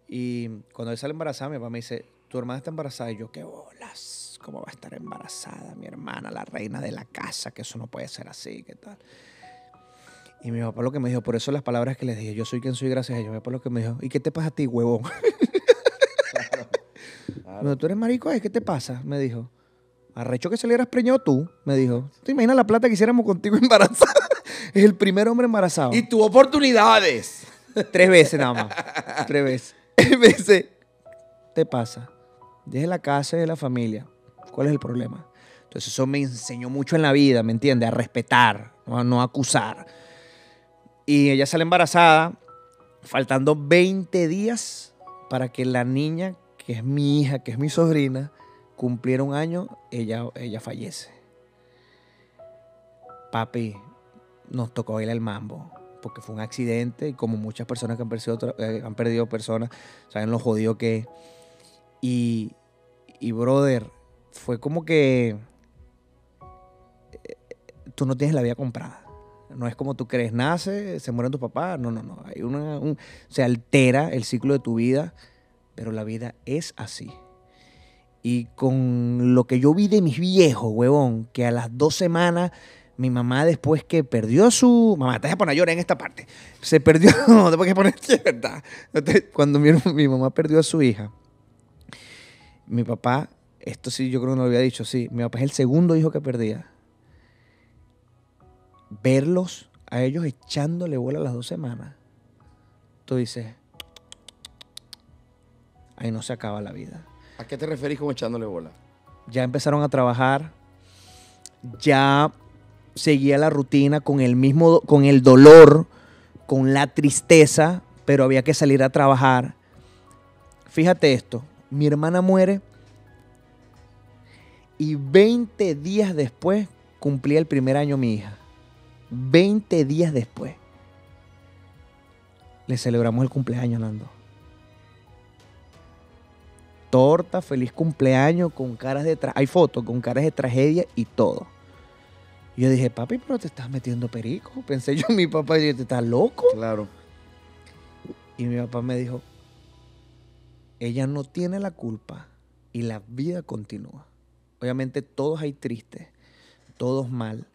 B: Y cuando él sale embarazada, mi papá me dice, tu hermana está embarazada. Y yo, qué bolas, ¿cómo va a estar embarazada mi hermana, la reina de la casa? Que eso no puede ser así, ¿qué tal? Y mi papá lo que me dijo, por eso las palabras que les dije, yo soy quien soy gracias a ellos. Mi papá lo que me dijo, ¿y qué te pasa a ti, huevón? tú eres marico, ¿qué te pasa? Me dijo. Arrecho que se le hubieras preñado tú, me dijo. ¿Te imaginas la plata que hiciéramos contigo embarazada? Es el primer hombre embarazado. Y tuvo oportunidades. Tres veces nada más. Tres veces. Tres veces. Te pasa. Desde la casa y de la familia. ¿Cuál es el problema? Entonces eso me enseñó mucho en la vida, ¿me entiendes? A respetar, a no acusar. Y ella sale embarazada, faltando 20 días para que la niña, que es mi hija, que es mi sobrina, cumpliera un año, ella, ella fallece. Papi, nos tocó bailar el mambo, porque fue un accidente y como muchas personas que han perdido, eh, han perdido personas, saben lo jodido que es. Y, brother, fue como que eh, tú no tienes la vida comprada. No es como tú crees, nace, se mueren tus papás. No, no, no. Hay una, se altera el ciclo de tu vida, pero la vida es así. Y con lo que yo vi de mis viejos, huevón, que a las dos semanas mi mamá después que perdió su... Mamá, te voy a poner a llorar en esta parte. Se perdió... No, te voy a poner cierta. Cuando mi, mamá perdió a su hija, mi papá, esto sí yo creo que no lo había dicho, sí, mi papá es el segundo hijo que perdía. Verlos a ellos echándole bola las dos semanas, tú dices, ahí no se acaba la vida.
A: ¿A qué te referís con echándole bola?
B: Ya empezaron a trabajar, ya seguía la rutina con el mismo, con el dolor, con la tristeza, pero había que salir a trabajar. Fíjate esto, mi hermana muere y 20 días después cumplía el primer año mi hija. 20 días después. Le celebramos el cumpleaños, Nando. Torta, feliz cumpleaños, con caras de... Hay fotos con caras de tragedia y todo. Y yo dije, papi, pero te estás metiendo perico. Pensé yo, mi papá, y dije, ¿te estás loco? Claro. Y mi papá me dijo, ella no tiene la culpa y la vida continúa. Obviamente todos hay tristes, todos mal.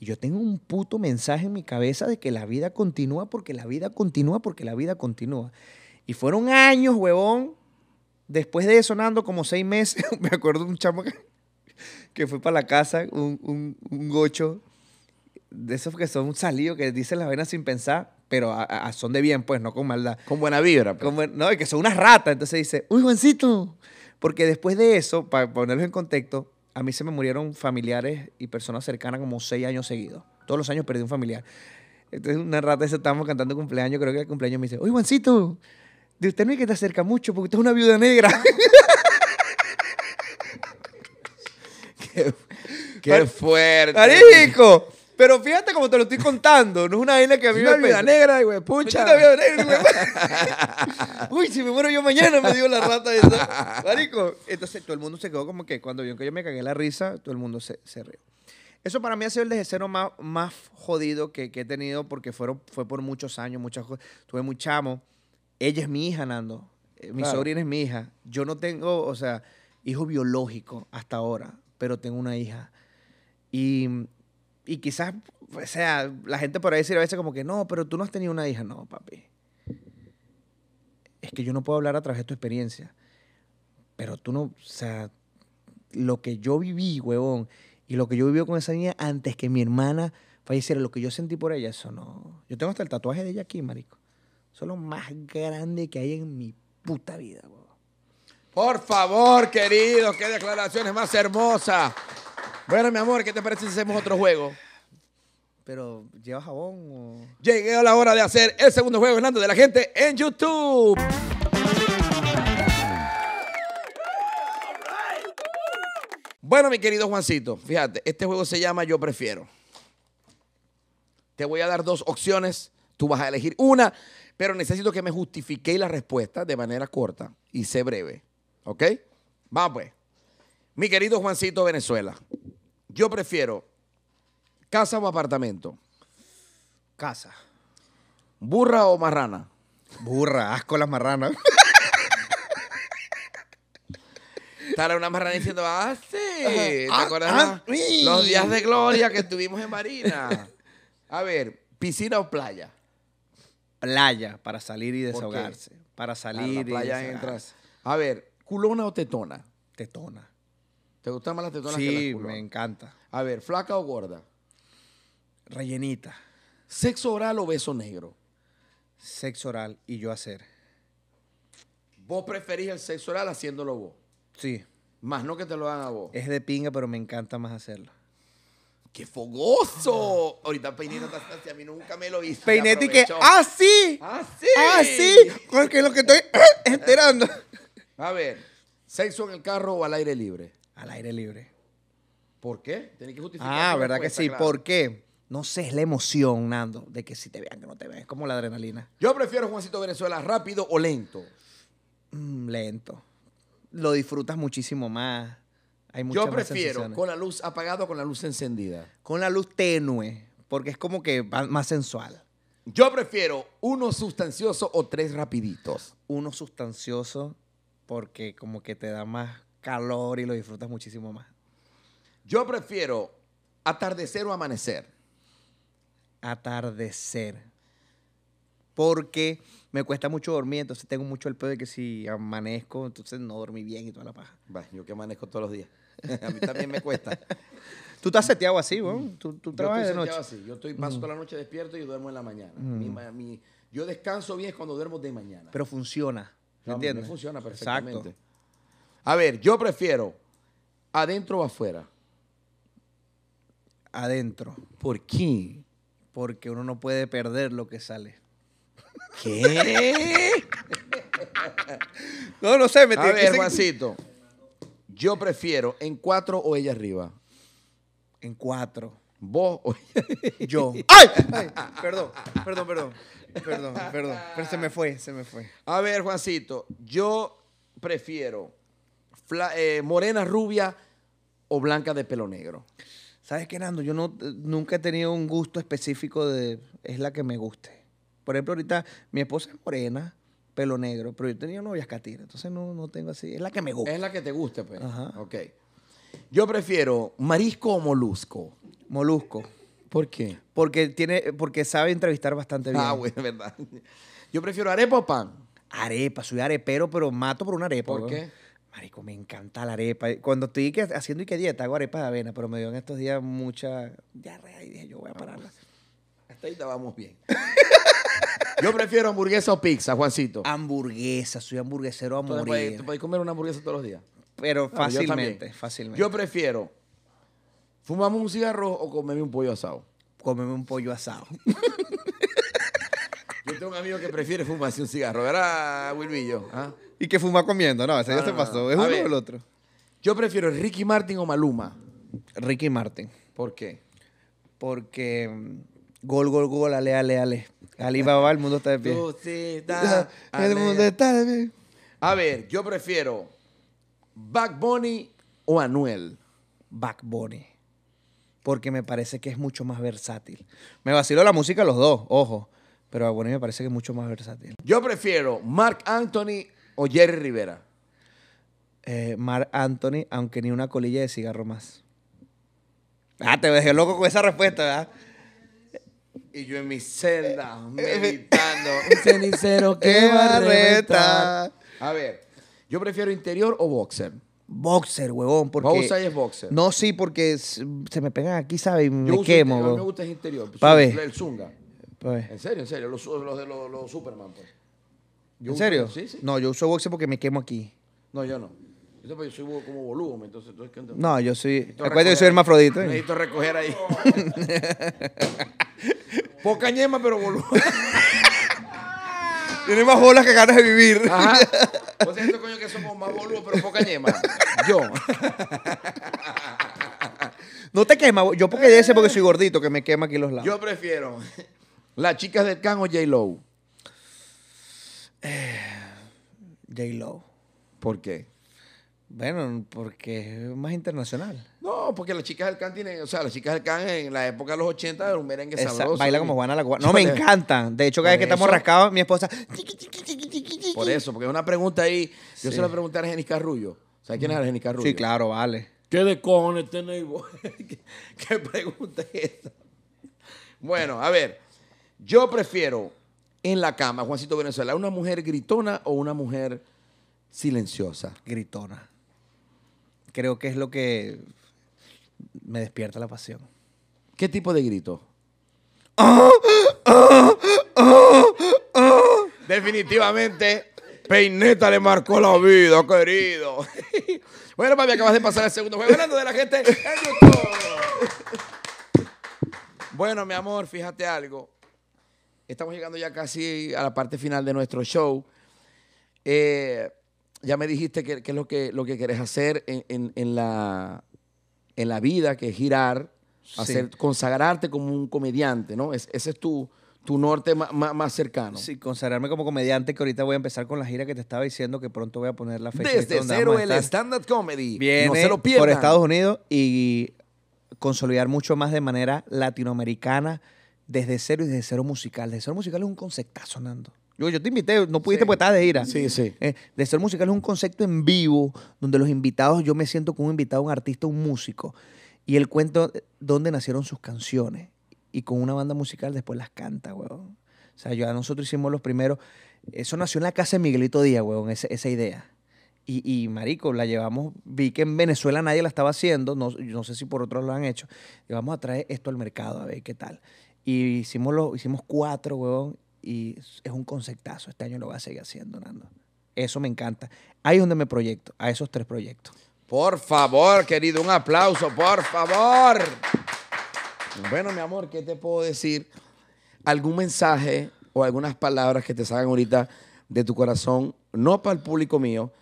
B: Y yo tengo un puto mensaje en mi cabeza de que la vida continúa porque la vida continúa porque la vida continúa. Y fueron años, huevón. Después de eso, como seis meses, me acuerdo de un chamo que que fue para la casa, un, gocho de esos que son salidos, que dicen las venas sin pensar, pero son de bien, pues, no con maldad. Con buena vibra. Pues. no, y que son unas ratas. Entonces dice, uy, Juancito. Porque después de eso, para ponerlos en contexto, a mí se me murieron familiares y personas cercanas como seis años seguidos. Todos los años perdí un familiar. Entonces, una rata esa estábamos cantando cumpleaños, creo que el cumpleaños me dice, uy, Juancito, de usted no hay que te acerca mucho porque usted es una viuda negra.
A: qué, fuerte. ¡Marico!
B: Pero fíjate como te lo estoy contando. No es una vaina que a mí vida negra, güey, pucha.
A: Uy, si me muero yo mañana, me dio la rata esa. Marico.
B: Entonces todo el mundo se quedó como que cuando vio que yo me cagué la risa, todo el mundo se, se rió. Eso para mí ha sido el desecero más, más jodido que, he tenido porque fueron, fue por muchos años, muchas cosas. Tuve muy chamo. Ella es mi hija, Nando. Eh, mi sobrina es mi hija. Yo no tengo, o sea, hijo biológico hasta ahora pero tengo una hija. Y, y quizás, o sea, la gente por ahí decir a veces como que, no, pero tú no has tenido una hija. No, papi. Es que yo no puedo hablar a través de tu experiencia. Pero tú no, o sea, lo que yo viví, huevón, y lo que yo viví con esa niña antes que mi hermana falleciera, lo que yo sentí por ella, eso no. Yo tengo hasta el tatuaje de ella aquí, marico. Eso es lo más grande que hay en mi puta vida, huevón. Por
A: favor, querido, qué declaraciones más hermosas. Bueno, mi amor, ¿qué te parece si hacemos otro juego?
B: Pero, ¿lleva jabón o...?
A: a la hora de hacer el segundo juego, Hernando, de la gente en YouTube. Bueno, mi querido Juancito, fíjate, este juego se llama Yo Prefiero. Te voy a dar dos opciones, tú vas a elegir una, pero necesito que me justifique la respuesta de manera corta y sé breve. ¿Ok? Vamos pues. Mi querido Juancito Venezuela, yo prefiero casa o apartamento. Casa. ¿Burra o marrana? Burra, asco las marranas. Estará una marrana diciendo, ah, sí, ¿te ah, acuerdas? Ah, los días de gloria que estuvimos en Marina. A ver, piscina o playa. Playa, para salir y desahogarse. Para salir y desahogarse. A ver, ¿Culona o tetona? Tetona. ¿Te gustan más las tetonas que las culonas? me encanta. A ver, ¿flaca o gorda? Rellenita. ¿Sexo oral o beso negro?
B: Sexo oral y yo hacer.
A: ¿Vos preferís el sexo oral haciéndolo vos?
B: Sí. Más no que te lo hagan a vos. Es de pinga, pero me encanta más hacerlo.
A: ¡Qué fogoso! Ahorita Peineta está a mí, nunca me lo hizo. Peineta y que, ¡ah, sí!
B: ¡Ah, sí! ¡Ah, sí! Porque lo que estoy eh, esperando.
A: A ver, ¿sexo en el carro o al aire libre? Al aire libre. ¿Por qué? Tienes que justificar. Ah, ¿verdad que sí? ¿Por
B: qué? No sé, es la emoción, Nando, de que si te vean, que no te vean. Es como la adrenalina.
A: Yo prefiero Juancito Venezuela rápido o lento. Mm, lento. Lo disfrutas muchísimo más. Hay muchas Yo prefiero con la luz apagada o con la luz encendida.
B: Con la luz tenue, porque es como que más sensual. Yo prefiero uno sustancioso o tres rapiditos. Uno sustancioso porque como que te da más calor y lo disfrutas muchísimo más. Yo prefiero atardecer o amanecer. Atardecer. Porque me cuesta mucho dormir, entonces tengo mucho el pedo de que si amanezco, entonces no dormí bien y
A: toda la paja. Va, yo que amanezco todos los días. A mí también me cuesta. Tú estás seteado así, ¿no? Tú, trabajas de noche. Así. Yo estoy, paso toda la noche despierto y duermo en la mañana. yo descanso bien cuando duermo de mañana. Pero funciona. ¿Me funciona perfectamente. A ver, yo prefiero adentro o afuera.
B: Adentro. ¿Por qué? Porque uno no puede perder lo que sale.
A: ¿Qué? no, lo sé. Me a ver, Yo prefiero en cuatro o ella arriba. En cuatro. ¿Vos o Yo. Ay perdón, perdón, perdón. Perdón, perdón. Pero se me fue, se me fue. A ver, Juancito, yo prefiero eh, morena rubia o blanca de pelo negro. ¿Sabes qué, Nando?
B: Yo no, nunca he tenido un gusto específico de. Es la que me guste. Por ejemplo, ahorita mi esposa es morena, pelo negro, pero yo tenía novias catiras, entonces no, no tengo así. Es la que me gusta. Es la
A: que te gusta, pues. Ajá. Ok. Yo prefiero marisco o
B: molusco. Molusco. ¿Por qué? Porque, tiene, porque sabe entrevistar bastante ah, bien. Ah, güey, es verdad. Yo prefiero arepa o pan. Arepa, soy arepero, pero mato por una arepa. ¿Por qué? Marico, me encanta la arepa. Cuando estoy haciendo y qué dieta, hago arepa de avena, pero me dio en estos días mucha
A: Ya, y dije, yo voy a pararla. Hasta ahí estábamos bien.
B: yo prefiero
A: hamburguesa o pizza, Juancito. Hamburguesa, soy hamburguesero a morir. Tú puedes, comer una hamburguesa todos los días. Pero ah, fácilmente, fácilmente. Yo prefiero ¿Fumamos un cigarro o comeme un pollo asado? Comeme un pollo asado. Yo tengo un amigo que prefiere fumarse un cigarro, ¿verdad, Wilmillo? ¿Ah? Y que fuma comiendo, no, ese ya se pasó. Es uno o el otro. Yo prefiero Ricky Martin o Maluma. Ricky Martin. ¿Por qué?
B: Porque mm, gol, gol, gol, ale, ale, ale. Alibaba, el mundo está de pie. sí, el mundo está de pie.
A: A ver, yo prefiero
B: Back Bunny o Anuel. Back Bunny porque me parece que es mucho más versátil. Me vacilo la música los dos, ojo, pero a Bonnie me parece que es mucho más versátil. Yo prefiero Mark Anthony o Jerry Rivera. Eh, Mark Anthony, aunque ni una colilla de cigarro más. Ah, te dejé loco
A: con esa respuesta, ¿verdad? Y yo en mi celda, eh, eh, meditando. Un cenicero que barreta. A ver, yo prefiero interior o boxer boxer, huevón. Porque, Vos usáis boxer. No,
B: sí, porque se me pegan aquí, ¿sabes? me quemo. interior, a mí me gusta el interior. Pa' ver. El
A: Zunga. En serio, en serio. Los, de los, Superman, pues.
B: ¿En serio? Sí, sí. No, yo uso boxer porque me quemo aquí.
A: No, yo no. Yo soy- como boludo. entonces entonces No, yo soy. Necesito que soy hermafrodito. hermafrodita. ¿eh? Necesito recoger ahí. Poca ñema, pero boludo.
B: Tiene más bolas que ganas de vivir. Ajá. Vos sea, coño, que somos más boludos, pero poca ñema. Yo. No te quema, yo porque de ese porque soy gordito, que me quema aquí los lados.
A: Yo prefiero
B: las chicas del can o J-Lo. Eh, J-Lo. ¿Por qué? Bueno, porque es más internacional.
A: No, porque las chicas del can tienen, o sea, las chicas del can en la época de los 80 era un merengue Esa, sabroso. Baila como Juana la No, me encantan.
B: De hecho, cada vez que estamos rascados,
A: mi esposa. Por eso, porque es una pregunta ahí. Yo se la pregunté a Argenis Carrullo. ¿Sabes quién es mm. Argenis Carrullo? Sí, claro, vale. ¿Qué de cojones tenéis vos? ¿Qué, ¿Qué pregunta es esa? Bueno, a ver. Yo prefiero en la cama, Juancito Venezuela, una mujer gritona o una mujer silenciosa. Gritona creo que es lo que me despierta la pasión. ¿Qué tipo de grito? ¡Ah! ¡Ah! ¡Ah! Definitivamente, Peineta le marcó la vida, querido. bueno, papi, acabas de pasar el segundo juego. de la gente Bueno, mi amor, fíjate algo. Estamos llegando ya casi a la parte final de nuestro show. Eh, ya me dijiste qué es lo que, lo que querés hacer en, la, en la vida, que es girar, hacer, consagrarte como un comediante, ¿no? ese es tu, tu norte más, cercano. Sí,
B: consagrarme como comediante, que ahorita voy a empezar con la gira que te estaba diciendo, que pronto voy a poner la fecha. Desde cero el stand comedy. Viene se lo por Estados Unidos y consolidar mucho más de manera latinoamericana, desde cero y desde cero musical. Desde cero musical es un conceptazo, Nando. Yo, te invité, no pudiste porque de ira. Sí, sí. Eh, de ser musical es un concepto en vivo donde los invitados, yo me siento como un invitado, un artista, un músico. Y él cuento dónde nacieron sus canciones. Y con una banda musical después las canta, weón. O sea, yo, nosotros hicimos los primeros. Eso nació en la casa de Miguelito Díaz, weón, esa, idea. Y, marico, la llevamos, vi que en Venezuela nadie la estaba haciendo, no, sé si por otros lo han hecho, y vamos a traer esto al mercado a ver qué tal. Y hicimos, lo, hicimos cuatro, weón y es un conceptazo. Este año lo va a seguir haciendo, Nando. Eso me encanta. Ahí es donde me proyecto, a esos tres
A: proyectos. Por favor, querido, un aplauso, por favor. Bueno, mi amor, ¿qué te puedo decir? ¿Algún mensaje o algunas palabras que te salgan ahorita de tu corazón? No para el público mío,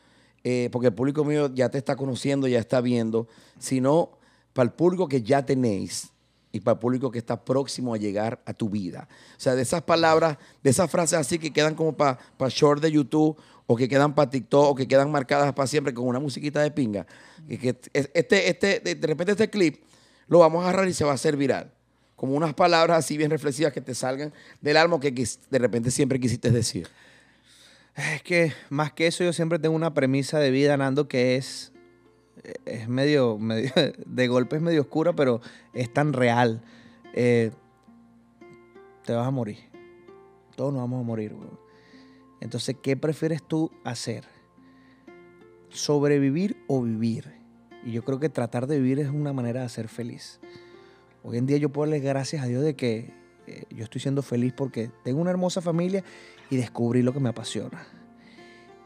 A: eh, porque el público mío ya te está conociendo, ya está viendo, sino para el público que ya tenéis para el público que está próximo a llegar a tu vida. O sea, de esas palabras, de esas frases así que quedan como para pa short de YouTube o que quedan para TikTok o que quedan marcadas para siempre con una musiquita de pinga. que este, este, de repente este clip lo vamos a agarrar y se va a hacer viral. Como unas palabras así bien reflexivas que te salgan del alma que de repente siempre quisiste decir.
B: Es que más que eso yo siempre tengo una premisa de vida, Nando, que es es medio, medio, de golpe es medio oscura, pero es tan real. Eh, te vas a morir. Todos nos vamos a morir, Entonces, ¿qué prefieres tú hacer? ¿Sobrevivir o vivir? Y yo creo que tratar de vivir es una manera de ser feliz. Hoy en día yo puedo darle gracias a Dios de que eh, yo estoy siendo feliz porque tengo una hermosa familia y descubrí lo que me apasiona.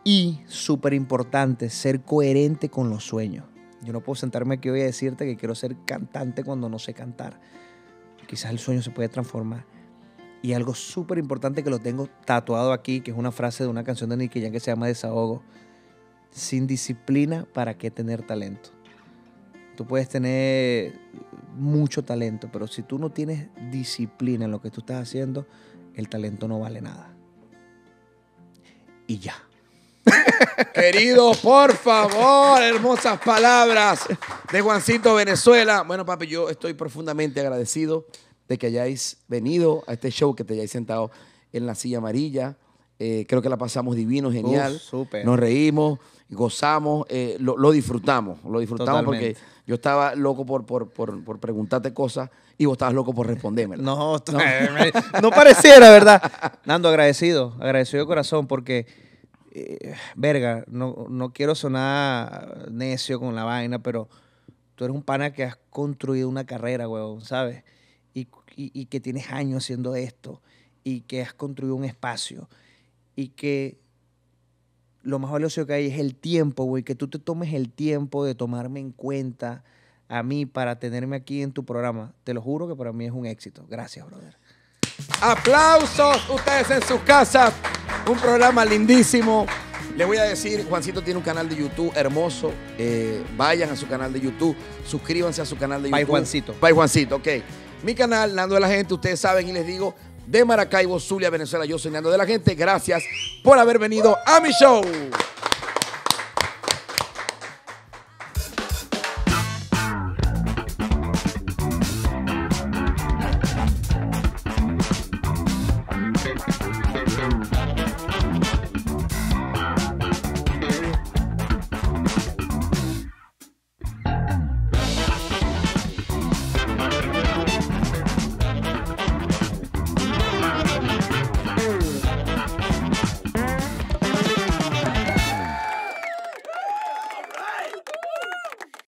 B: Y, súper importante, ser coherente con los sueños. Yo no puedo sentarme aquí hoy a decirte que quiero ser cantante cuando no sé cantar. Quizás el sueño se puede transformar. Y algo súper importante que lo tengo tatuado aquí, que es una frase de una canción de Nicky Minaj que se llama Desahogo. Sin disciplina, ¿para qué tener talento? Tú puedes tener mucho talento, pero si tú no tienes disciplina en lo que tú estás haciendo, el talento no vale nada.
A: Y ya. Querido, por favor, hermosas palabras de Juancito Venezuela. Bueno, papi, yo estoy profundamente agradecido de que hayáis venido a este show, que te hayáis sentado en la silla amarilla. Eh, creo que la pasamos divino, genial. Nos reímos, gozamos, eh, lo, disfrutamos. Lo disfrutamos porque yo estaba loco por, por, preguntarte cosas y vos estabas loco por responderme. No, no, no pareciera, ¿verdad? Nando, agradecido,
B: agradecido de corazón porque eh, verga, no, quiero sonar necio con la vaina, pero tú eres un pana que has construido una carrera, weón, ¿sabes? Y, y que tienes años haciendo esto, y que has construido un espacio, y que lo más valioso que hay es el tiempo, güey, que tú te tomes el tiempo de tomarme en cuenta a mí para tenerme aquí en tu programa. Te lo juro que para mí es un éxito. Gracias, brother.
A: Aplausos ustedes en sus casas. Un programa lindísimo. Le voy a decir, Juancito tiene un canal de YouTube hermoso. Eh, vayan a su canal de YouTube. Suscríbanse a su canal de YouTube. Bye Juancito. Bye Juancito, ok. Mi canal, Nando de la Gente, ustedes saben y les digo, de Maracaibo, Zulia, Venezuela, yo soy Nando de la Gente. Gracias por haber venido a mi show.